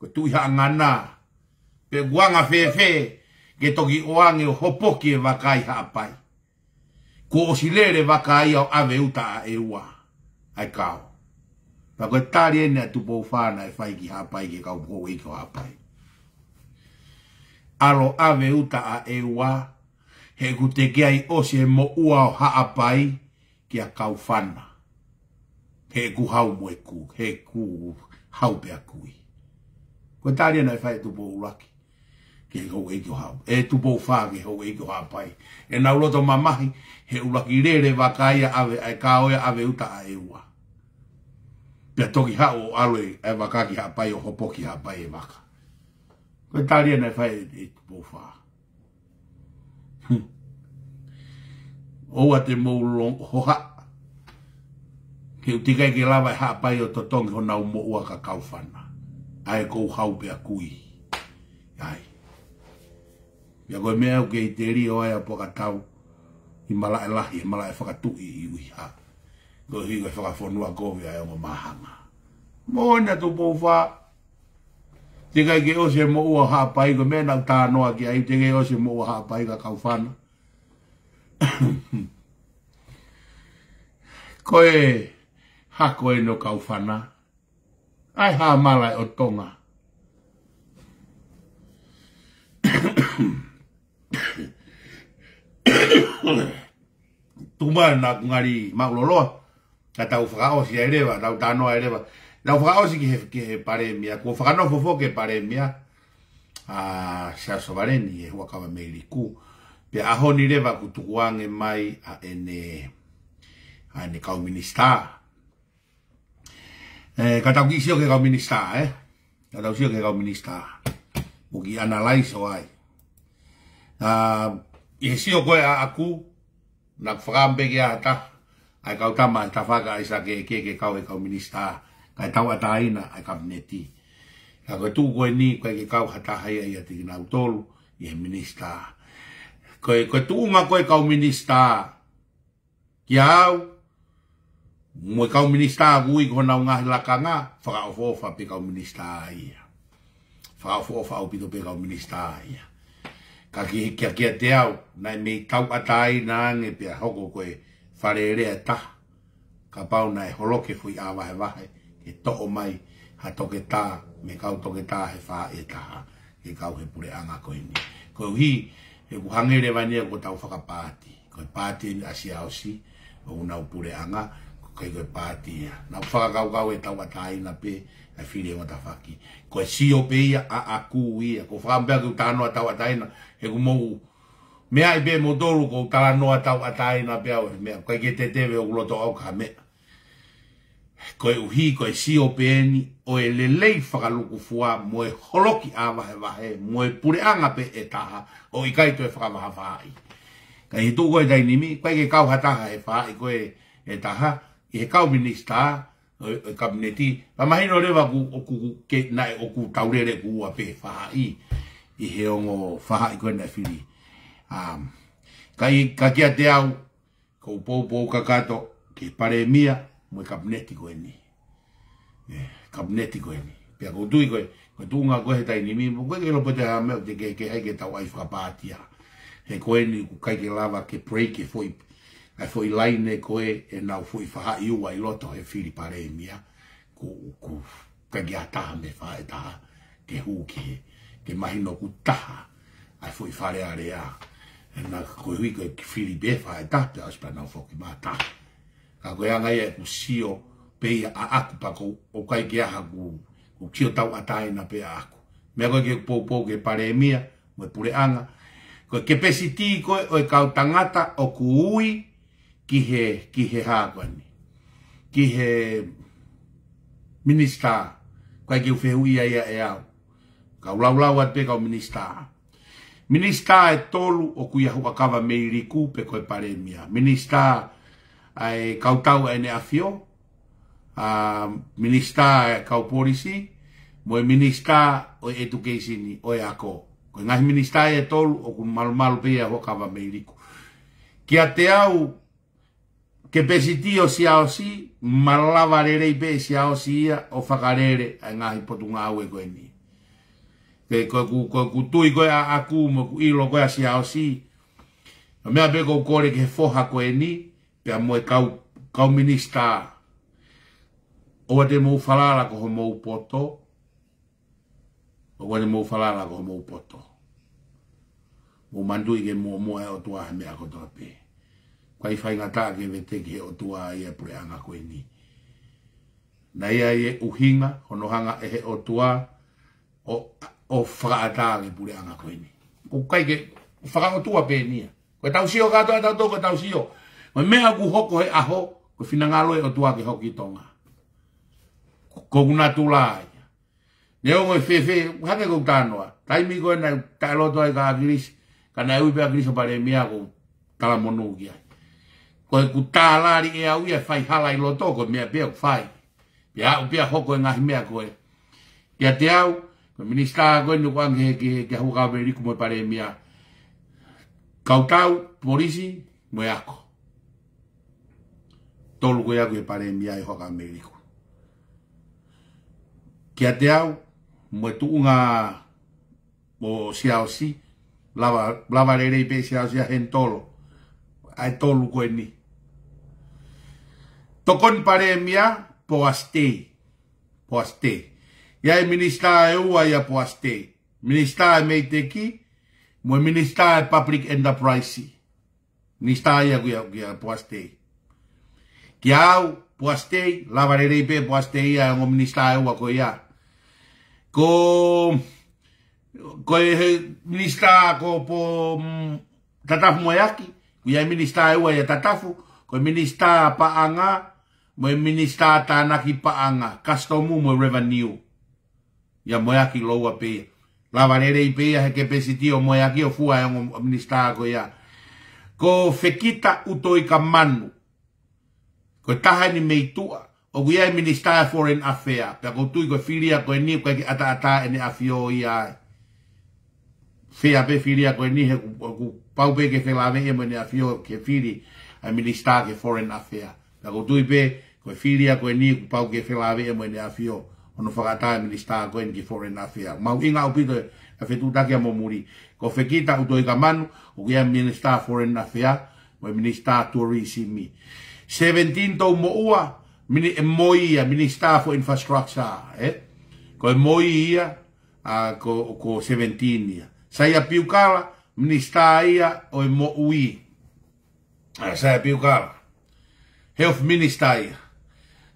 Speaker 2: ko tu ha ngana pe guanga fe fe ke to ki o ange o hopo e vakai ha ko o silere vakai o ave uta e ua ai kao pa ko tari ene tu po fana e fai ki ha pai kau po wei ko alo ave uta a e ua he ku te kiai o se mo ua o ha pai ki a kau he ku hau mo e ku he ku hau pe a kui Ko tari nei fai tu po uraki. Ke ho e ki ha. E tu po fa ke ho e ki ha pai. E na uloto mamahi he uraki re re va kaia ave ai ave uta a ewa. Pe toki ha o alwe e va e kaki pai o hopoki ha pai e vaka. Ko tari nei fai e tu po fa. Oa te mou long hoha ke utika e ke lava e hapai o totongi ho nau mo ua ka kaufana ai kou hau pe a kui. Ai. Ia koe mea uke i te rio ai a poka tau, i mala e lahi, i mala e whakatu i ui ha. Ko hi koe whakafonua kowe ai o mahanga. Moina tu poufa. Te kai ke ose mo ua haa pai, ko mea nang tānoa ki ai, te kai ose mo ua haa pai ka kauwhana. koe, hako e no kauwhana. Koe, ai ha mala e o tonga tuma na ngari ma kata u fra si eleva da ta no eleva da fra o si ke ke pare mi a ko fra no fo ke pare mi a sa so vale ni e wa ka me ku pe a ho ni leva ku tu mai a ene a ne kaumista Eh, katau ki sio ke kau minista, eh. Katau sio ke kau minista. Mugi analise o ai. Ah, uh, e sio koe a aku, na whakampe ki ata, ai kau tama, ta whaka isa ke ke ke kau e kau minista, kai tau ata aina, ai kabineti. Ka koe tū koe ni, koe ke kau hata hai ai ati ki nau tolu, i e minista. Koe, koe tū ma koe kau minista, ki au, Mwe kau minista gui ko na unga laka nga, faka ofo ofa pe kau minista aia. Faka ofo ofa au pito pe kau minista aia. Ka ki hekia kia te au, nai mei tau atai na ange pe a hoko koe farerea ta. Ka pau nai holoke fui a wahe wahe, ke toko mai ha toke ta, me kau toke ta he faa e taha, ke kau he pure anga koe ni. Koe hi, he kuhangere wanea ko tau whakapati. Koe pati asia osi, o unau pure anga, kai koe pāti ia. Nā whaka kau kau e tau ata aina pē, e whiri e ngata whaki. Koe si o pē ia, a a kū ia. Ko whaka mpea kiu tānoa tau ata aina, e ku mou. Mea i pē mō tōru kou tānoa tau ata aina pē au, koe ke te tewe o kuloto au ka mea. Koe uhi, koe si o pē ni, o e le lei whakaluku fua, mo e holoki a wahe wahe, mo e pure anga pē e taha, o i kaito e whakamaha whaai. Kai he tūkoe tai nimi, koe ke kauhataha e whaai koe e taha, e he kau minista, e eh, eh, kabineti, pa mahino rewa ku oku ke nai oku taurere ku ua pe faha i, i he ongo faha i kwenna whiri. Um, ka i kakia te au, ka upou pou kakato, ke pare mia, mui kabineti kwenni. Eh, kabineti kwenni. Pia kou tui koe, koe tunga koe he tai nimi, koe ke lopo te hameo te ke ke hei ke tau aifu ka e He koe ni kai ke lava ke break e foipu ai foi laine koe e na foi faha i ua i e fili pare e ku ku kagi me fa eta huki hu ki no ku ta ai foi fare are a e na ko hui ko ki fili be fa te aspa na fo mata ka ko ya ngai e ku sio pe a aku pa ko o kai ki aha ku ku kio tau ata e na pe aku me ko ki po po ge paremia mia mo pure ana ko ke pesiti ko o kautangata o kuui ki he, ki he hāwani, ki he minister, kwa ki uwhehu ia ia e au, ka ulaulau atpe kau minister. Minister e tolu o ku iahu akawa meiriku pe koe paremia. Ministra e kautau e ne afio, a uh, minister e kau polisi, mo ministra o education i o e ako. Koe ngahi minister e tolu o ku malumalu pe iahu akawa meiriku. Kia te au ke pesi tio si ao si, malava rere i pesi ao si ia, o whakarere a ngahi potu ngā ue koe ni. Ke koe ku, koe ku tui koe a aku, mo ku ilo koe a si ao si, a mea pe kou kore ke foha koe ni, pe a moe kau, kau minista, o wate mou falala koho mou poto, o wate mou falala koho mou poto, mou mandui ke mou mou e o tuaha mea kotoa pei kwai fai nga ta ke vete ki o tua ai e pure anga koe ni. Na ia e uhinga, ono hanga e he o tua, o, o whakaata ke pure anga koe ni. Ko kai ke whaka o tua pe ni. Koe tau sio kato, tau tau, koe tau sio. Koe mea ku hoko he aho, koe fina ngalo e o tua ke hoki tonga. Ko kuna tula ai. Ne o ngoi fefe, hake kou tānoa. Tai mi koe nai tai loto ai ka agiris, ka nai ui pe agiris pare mea kou tala monu ki ai. Koe ku tālari e au ia whai hala i loto koe mea pia ku whai. Pia au pia hoko e ngahi mea koe. Ia te au, koe minista koe nuku ange he ke ke hau kaweri ku moe pare mea. Kautau, polisi, moe ako. Tolu koe aku e pare mea e hoka ameriku. Kia te au, moe tuku ngā o siao si, lava, lava rere pe siao si a hen Ai tolu koe ni. tokon paremia poaste poaste ya e minista e ua ya poaste minista e meiteki mo minista e public enterprise minista ya ya ya poaste kiau poaste la varerei pe poaste ya e o minista e ua ko ya ko ko minista ko po mm, tatafu mo yaki ya minista e ua ya tatafu ko minista pa anga mo e minista tāna ki paanga, kastomu mo revenue. Ia mo aki loua pe. La varere i pe ia heke pesiti o mo aki o fua e o minista ko ia. Ko fekita uto i manu. Ko taha ni meitua. O ku ia e minista e foreign affair. Pe ako tui ko filia ko e ni ko e ata ata e ne afio i ai. Fea pe filia ko e ni he ku pau pe ke felave e mo ne afio ke fili. A minista ke foreign affair. Pe ako tui pe filia ko filia ko ni ku pau ke felave mo ni afio ono fagata minista ko en ki foreign affair ma inga opito a fetu ta ke mo muri ko fekita u toi kamanu u ke minista foreign affair mo minista tourism mi 17 to mo ua mini e moi ya minista for infrastructure eh ko moi ya a ko ko 17 ya sai a piukala minista ia o mo ui sai a piukala health minister ia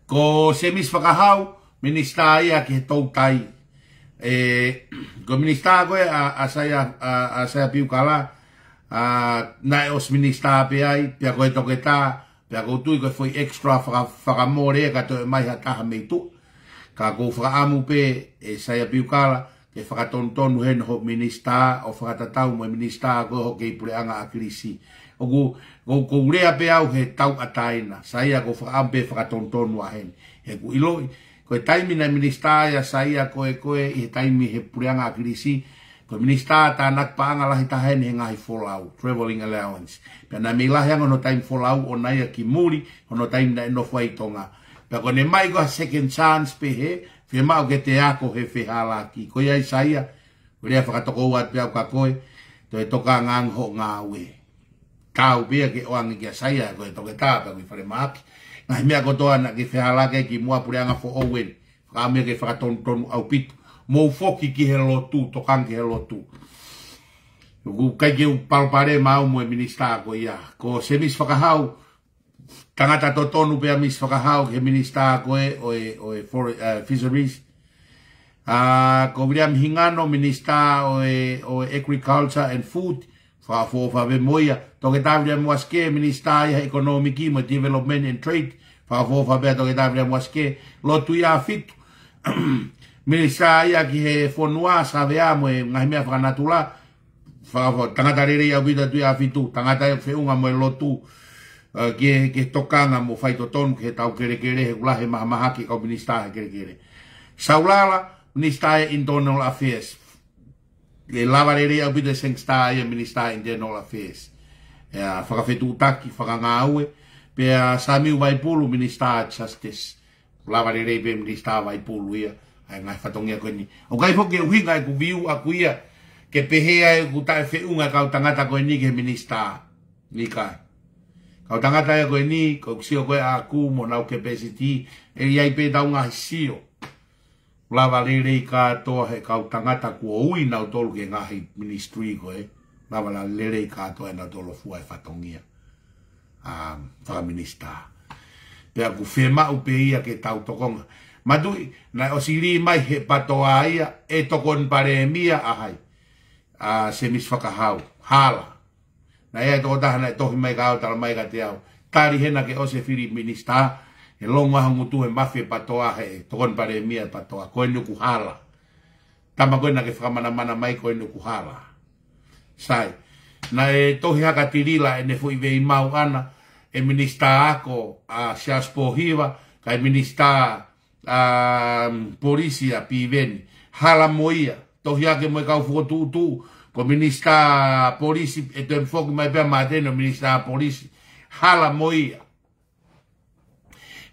Speaker 2: ko semis whakahau, minister ia ki he tau tai. E, ko minister koe, a, a, saia, a, a saia piu kala, a, na e os minister pe ai, pia koe toke tā, pia koe tui koe foi extra whaka, whakamore, ka to e mai ha taha mei tu. Ka koe whakaamu pe, e saia piu kala, e whakatontonu hen ho minister, o whakatatau mo minister koe ho kei pureanga a krisi ogu go go ure pe au he ataina saia go fa ambe fa tonton wa hen e ku ilo ko taimi na minista ya saia ko e ko e taimi he purianga krisi ko minista ta nak pa nga la hita hen nga i follow traveling allowance pe na mi la hen no taim follow o na ya ki muri o no taim na no fa tonga pe ko ne mai go second chance pe he fe ma o ke te ako he fe hala ki ko ya saia ure fa ka toko wat pe ka ko e to e toka ngang ho nga we tau bia ke oang ke saia ko to ke ta ta ku fare mak na me ko to ana ke fa la ke ki mo apure anga fo owen ka me ke fa ton ton au pit mo fo ki ki he lo tu to kan ke lo tu ku ka ke un pal pare ma mo ministra ko ia ko se mis fa ka hau tangata to ton u bia mis fa ka hau ke ministra eh, ah, ko e o e o e for uh, fisheries a uh, ko bia hingano ministra o e o agriculture and food fa fo fa ve moia to ke tavle mo aske ministai ha ekonomiki mo development and trade fa fo fa be to ke tavle mo aske lo tu ya fit ministai ya ki he fo noa sa ve amo e ngai me fa natula fa fo tanga tarere ya vida tu ya fitu uh, tanga ta fe un amo lo tu ke ke tokanga mo fai to ton ke tau kere kere he kula he maha maha ki ka ministai kere kere saulala ministai internal affairs e lava le rea bi de sing sta e minista in general affairs e fa fetu taki fa ka ngawe pe a sami vaipulu pulu minista justice lava le rea bi minista vai pulu ia ai ngai fa tonga ko o kai foke u hinga ku viu a kuia ke pehea e ku ta fe unga ka tanga ta ko ni ke minista ni ka ka tanga ta ko ni ko xio ko a ku mo na ke pesiti e iai pe da unga sio lava lele i kātoa he kau tangata kua ui nau tolu ke ngahi ministry ko e. Lava la lele i kātoa e nau tolu fua e whatongia. Um, minister. Pea ku whema upe ia ke tau tokonga. Matui, na o siri mai he patoa ia e tokon pare e mia ahai. A se mis whakahau. Hala. Na ea toko tahana e tohi mai kāo tala mai ka te au. Tari hena ke o se whiri minister. Tari hena ke o se whiri minister e longa ha mutu e mafi e patoa he e tokon pare e mia e patoa ko enu kuhala tama ko ke fra mana mana mai ko enu kuhala sai na e tohi haka tirila e ne fui vei mau ana e minista ako a siaspo hiva ka e minista um, a polisia pi veni hala moia tohi hake moe kau fuko tu tu ko minista polisi e tuen fok mai pia mateno minista polisi hala moia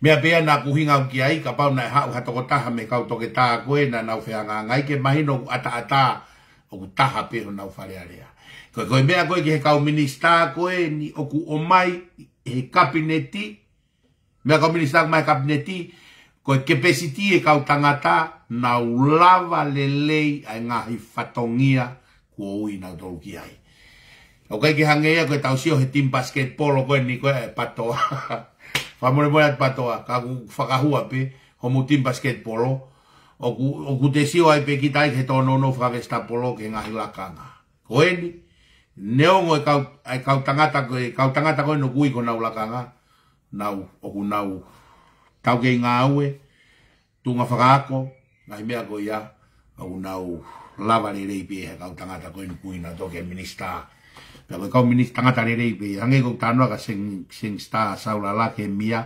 Speaker 2: me a pea kuhinga uki ai ka pau na hau hatoko taha me kau toke taha koe na nau whea ngai ke mahi no ata ata o ku taha peho nau whare area koe koe mea koe ki he kau minista koe ni oku o mai he kabineti mea kau minista koe mai kabineti koe ke pesiti e kau tangata na ulava lelei ai ngahi fatongia ku ui na tolu ki ai o kai ki hangeia koe tausio he tim basketball koe ni ko e eh, patoa fa mo le boya pato a ka ku fa ka hua pe ho mo tim basketball o ku o ku te sio ai pe ki tai ke tono no fa vesta polo ke nga hila kana ko eni ne o ngo ka ka tanga ta ko ka tanga ta ko no kui ko na ula kana na u o ku na u ka ke nga aue tu nga fa ka ko na me ko ya o ku na u lava le le pe ka tanga ta ko ni kui na to ke minister Eta lo kau minik tangga tadi rei eh, pi. Angge kau tanwa ka sing sing sta saula la ke mia.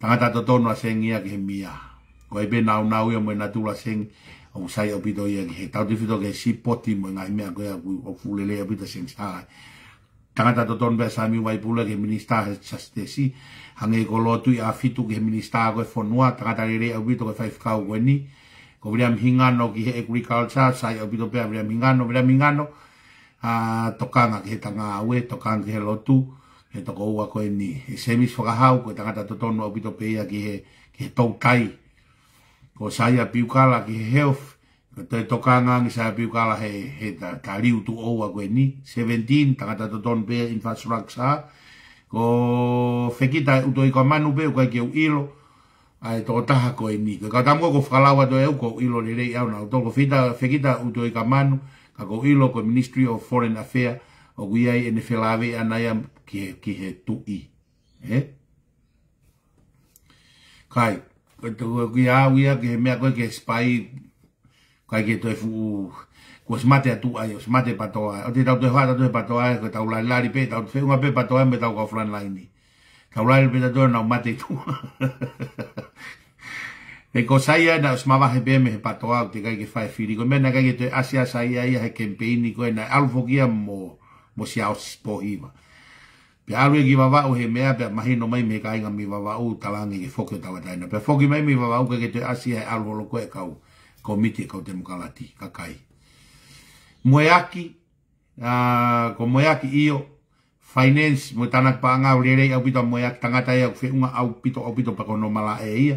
Speaker 2: Tangga ta to tonwa nau nau ya mo na tu la sing au egin opi do ya ke poti mo ngai mia ko ya ku o fule le opi ta sing eh. sta. Tangga sami wai pula ke minista chastesi. Angge ko lo fitu ke minista goe fo nua tangga tadi ke ko ni. Ko ki e kuri kalsa a tokanga ki he tanga awe, tokanga ki he lotu, he toko ua koe ni. He semis whakahau, koe tangata totono au pito peia ki he, ki he tautai. Ko saia piukala ki he health, ko te tokanga ki saia piukala he, he ta, ta riu tu ua koe ni. 17, tangata totono peia infrastructure, ko whekita e uto i kwa manu peu kai ki au ilo, a e toko taha koe ni. Ko kautamu ko whakalawa to eu ko ilo lirei au na, toko whekita uto i kwa manu peu, a ko ilo ko ministry of foreign affair o gui ai ene felave ana ia ki he, ki he tu i he kai ko to gui a gui a ke me a ke spy kai ke to fu ko smate tu ai o smate pato ai o te tau te hata te pato ai ko tau la la ri pe tau fe unha pe pato ai me tau ko flan lai ini tau la ri pe tau na mate tu He ko saia na os mawahe pē me he patoa o te kai ke whae whiri. Ko mena kai te asia saia ia he kempeini ko e na alufokia mo, mo si ao sipo hiwa. Pe alwe ki wawa o he mea pe mahi no mai me kainga mi va o talangi ke whoke o tawataina. Pe foki mai mi wawa o ke ke te asia he alufolo ko e kau komite kau te mukalati kakai. Mueaki, uh, ko mueaki io, finance, mo tanak pa anga urerei au pito ya tangata ia au pito au pito pa kono mala e ia.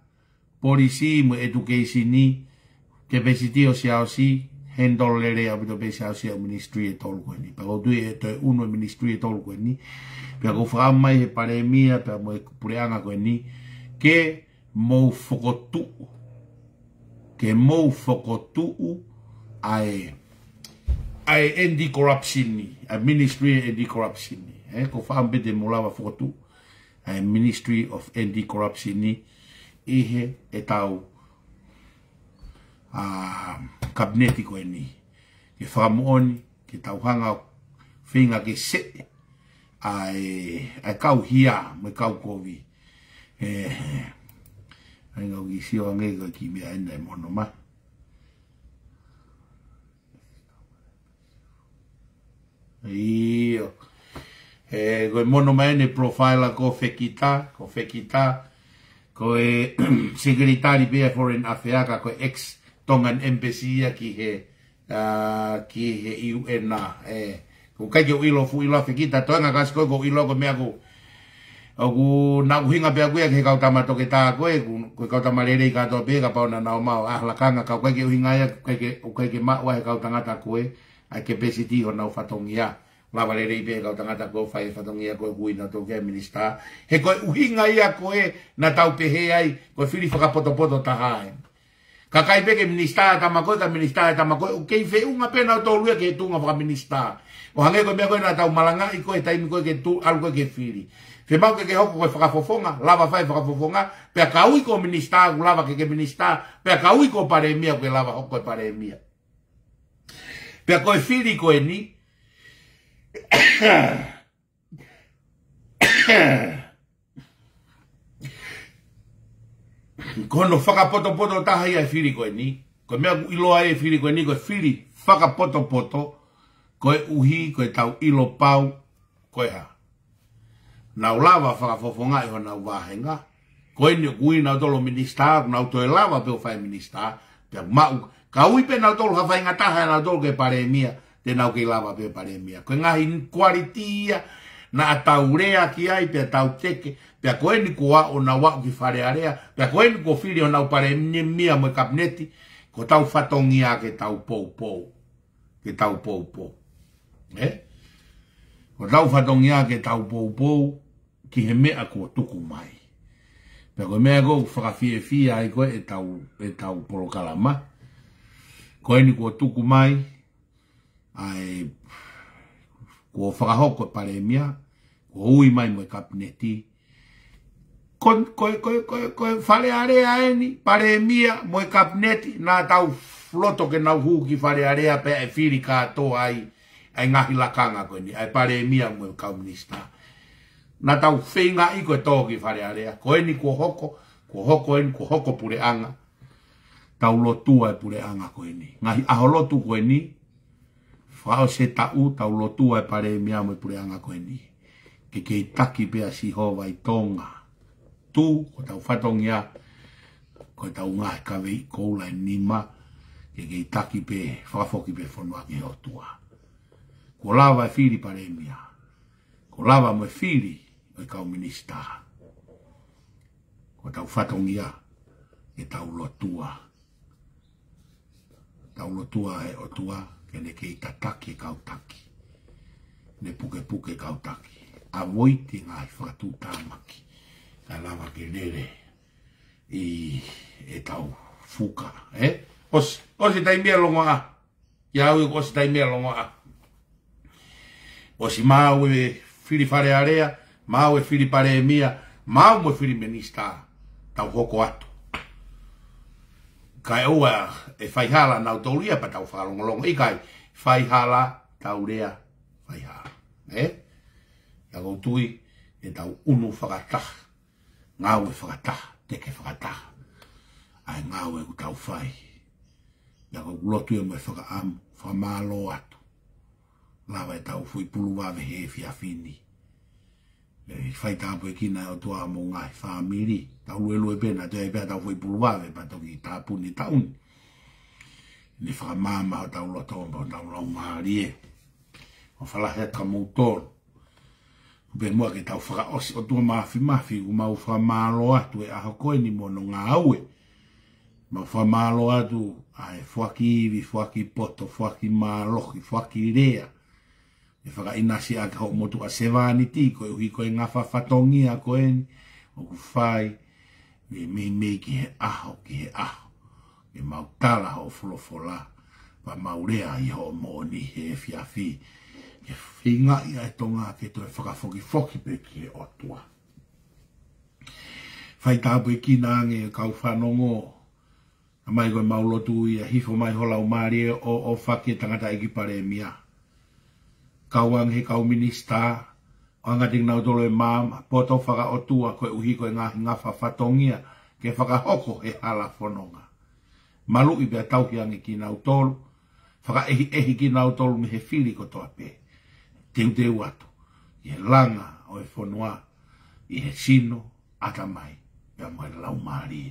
Speaker 2: polisi mo education ni ke besiti o sia si handle le le abito be sia si ministry e tolu ni pa go due to e uno e ministry e tolu ni pe go fra mai e pare mia pe mo e preanga ko ni ke mo fokotu ke mo fokotu ae ae endi corruption ni a ministry e endi corruption ni e ko fa mbe de mo lava fokotu a ministry of endi corruption ni e, ihe e tau a kabineti ko ni ke whakamooni ke tau hanga whinga ke se a e, kau hia me kau kovi e Ainga o ki siwa ngei koe ki mea enda e mono ma. Iyo. E, koe mono ma ene profila ko fekita. Ko fekita ko e secretary be foreign affairs ko ex tongan embassy ya ki he uh, ki he UN na e ko ka yo ilo fu ilo fiki ta tonga gas ko ko ilo ko me ago ago na ku hinga be ya ke ka ta mato ke ta ko e ko ka ta malere ka to be pa na na ma ah la kanga ka ko ke hinga ya ke ke ma wa ka ta ngata ko e ai ke pesiti ho na fatongia ma vale rei pe kau tangata ko fai fatongi a koe hui na tō kia minister. He koe uhinga i a koe na tau pehe ai, koe whiri whakapoto poto taha ai. Ka kai peke minister a e tamakoe, ka minister a e tamakoe, u kei whee unga pena o tō lua ke e tunga whaka minister. O hange koe mea koe na tau malanga i koe taimi koe ke tū, alu koe ke whiri. Fe mau ke ke hoko koe whakafofonga, lava fai whakafofonga, pea ka ui ko minister, ku lava ke ke minister, pea ka ui ko paremia, ku lava hoko koe paremia. Pea koe whiri koe ni, ko no faka poto poto ta hai e firi ko ni ko me i ai e ko ni ko firi faka poto poto ko uhi ko e tau i pau ko e ha na ulava faka fofonga e na henga ko e ni kui na tolo minista na auto elava lava pe o fai minista pe ma ka ui pe na tolo ha fai ngata ha na tolo ke pare e mia te nau ki lava pe pare mia. Koe ngahi kuaritia na ataurea ki ai pe tau teke, pe a koe ni kua o na ki fare area, pe a koe ni kua fili pare mia mo kapneti, ko tau fatongia ke tau pou pou, ke tau pou pou. Eh? Ko tau fatongia ke tau pou pou, ki he mea kua tuku mai. Pe a koe mea kua whakafie fia ai ko e tau, e tau porokalama. Koe ni kua tuku mai, ai ko fa ho ko pare e mia ui mai mo kapneti ko ko ko ko ko fale are ai ni pare e mo kapneti na tau floto ke na hu ki fare are a pe fili e to ai ai nga hila kanga ko ni ai pare mo kapnista na tau fenga i ko to ki fale are ko ni ko hoko ko hoko en ko hoko pure anga tau lotua e pure anga ko ni nga aholotu ko ni Whao se tau tau lotua e pare mea mo pure pureanga koe ni. Ke kei taki pea si hova i tonga. Tu, ko tau whatongia, ko tau ngā kawe i koula e nima, ke kei taki pe, whafoki pe whanua ke hotua. Ko lava e whiri pare mea. Ko lava mo e whiri o i kau minista. Ko tau whatongia, ke tau lotua. Tau lotua e otua, ko tau lotua e otua, e ne kei tataki e kautaki, ne puke puke kautaki, a voiti ngā i whakatū tāmaki, ka lama ke nere i e tau fuka, e? Eh? Osi, osi tai mea longo a, ia ui osi tai mea longo a, osi māu e whiriwhare area, māu e whiripare e mea, māu e whiriminista tau hoko atu, kai ua e fai hala nau tau lia pa tau whalongolongo i kai fai hala tau E? Ia eh? gau tui e tau unu whakatah. Ngau e whakatah, teke whakatah. Ai ngau e ku tau fai. Ia lotu e mai whakaam, whamalo atu. Lawa e tau fui puluwa vehe fia fini. Eh, fai tāpu e kina o tua mō ngā he whāmiri. Tā ue lue pēna, tā e pēr tā e fai puluāwe, pā tōki tāpu ni tāun. Ni wha māma o tāu lo tōmba o tāu lau māri e. O whala hea tā mō tōru. Ube mua ke tāu whaka osi o tua māwhi māwhi, u mau wha mālo atu e aho koe ni mō no ngā aue. Ma wha atu, ai whaki iwi, whaki poto, whaki māloki, whaki rea. Whaki rea e whaka inasi a kau motu a sevani ti, ko uhi koe ngafa fatongi a koe ni, o ku whai, me me me ki he aho, ki he aho, ke tala ho fulofola, pa maurea i ho mo ni he e fia fi, ke whinga i a tonga ke to e whaka foki foki pe ki he otua. Whai tāpu e ki nāngi e kau whanongo, a mai koe maulotu i a hifo mai hola o maare o o whake tangata e ki pare e miaha kawang he kau minista anga ding na dole mam poto faga o tua ko uhi ko nga nga fa fatongia ke faga hoko e ala fononga malu i be tau ki ang ki na utol faga ehi ehi ki na utol mi he fili ko to ape te te wato ye langa o e fonoa i he sino ata mai ya mo la umari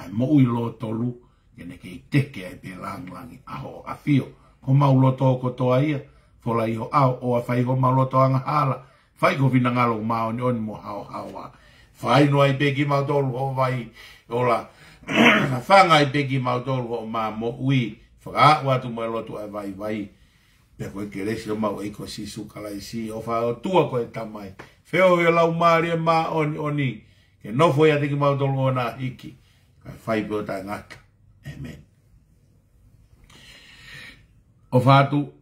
Speaker 2: ai mo i lo tolu ke ne ke te ke lang lang a ho a fio ko mau lo to ko to ai fola iho au o a fai ho maloto anga hala fai ko vina ngalo mao ni oni mo hao hao a fai ai begi mao tolu vai Ola. la fanga ai begi mao tolu ho ma mo ui fra watu mo lotu ai vai vai pe ko kere si o mao e si su kala o fa o tua ko e tamai feo e lau mari e ma oni oni E no foi a digi mao tolu o na iki kai fai bota ngata
Speaker 1: amen o fatu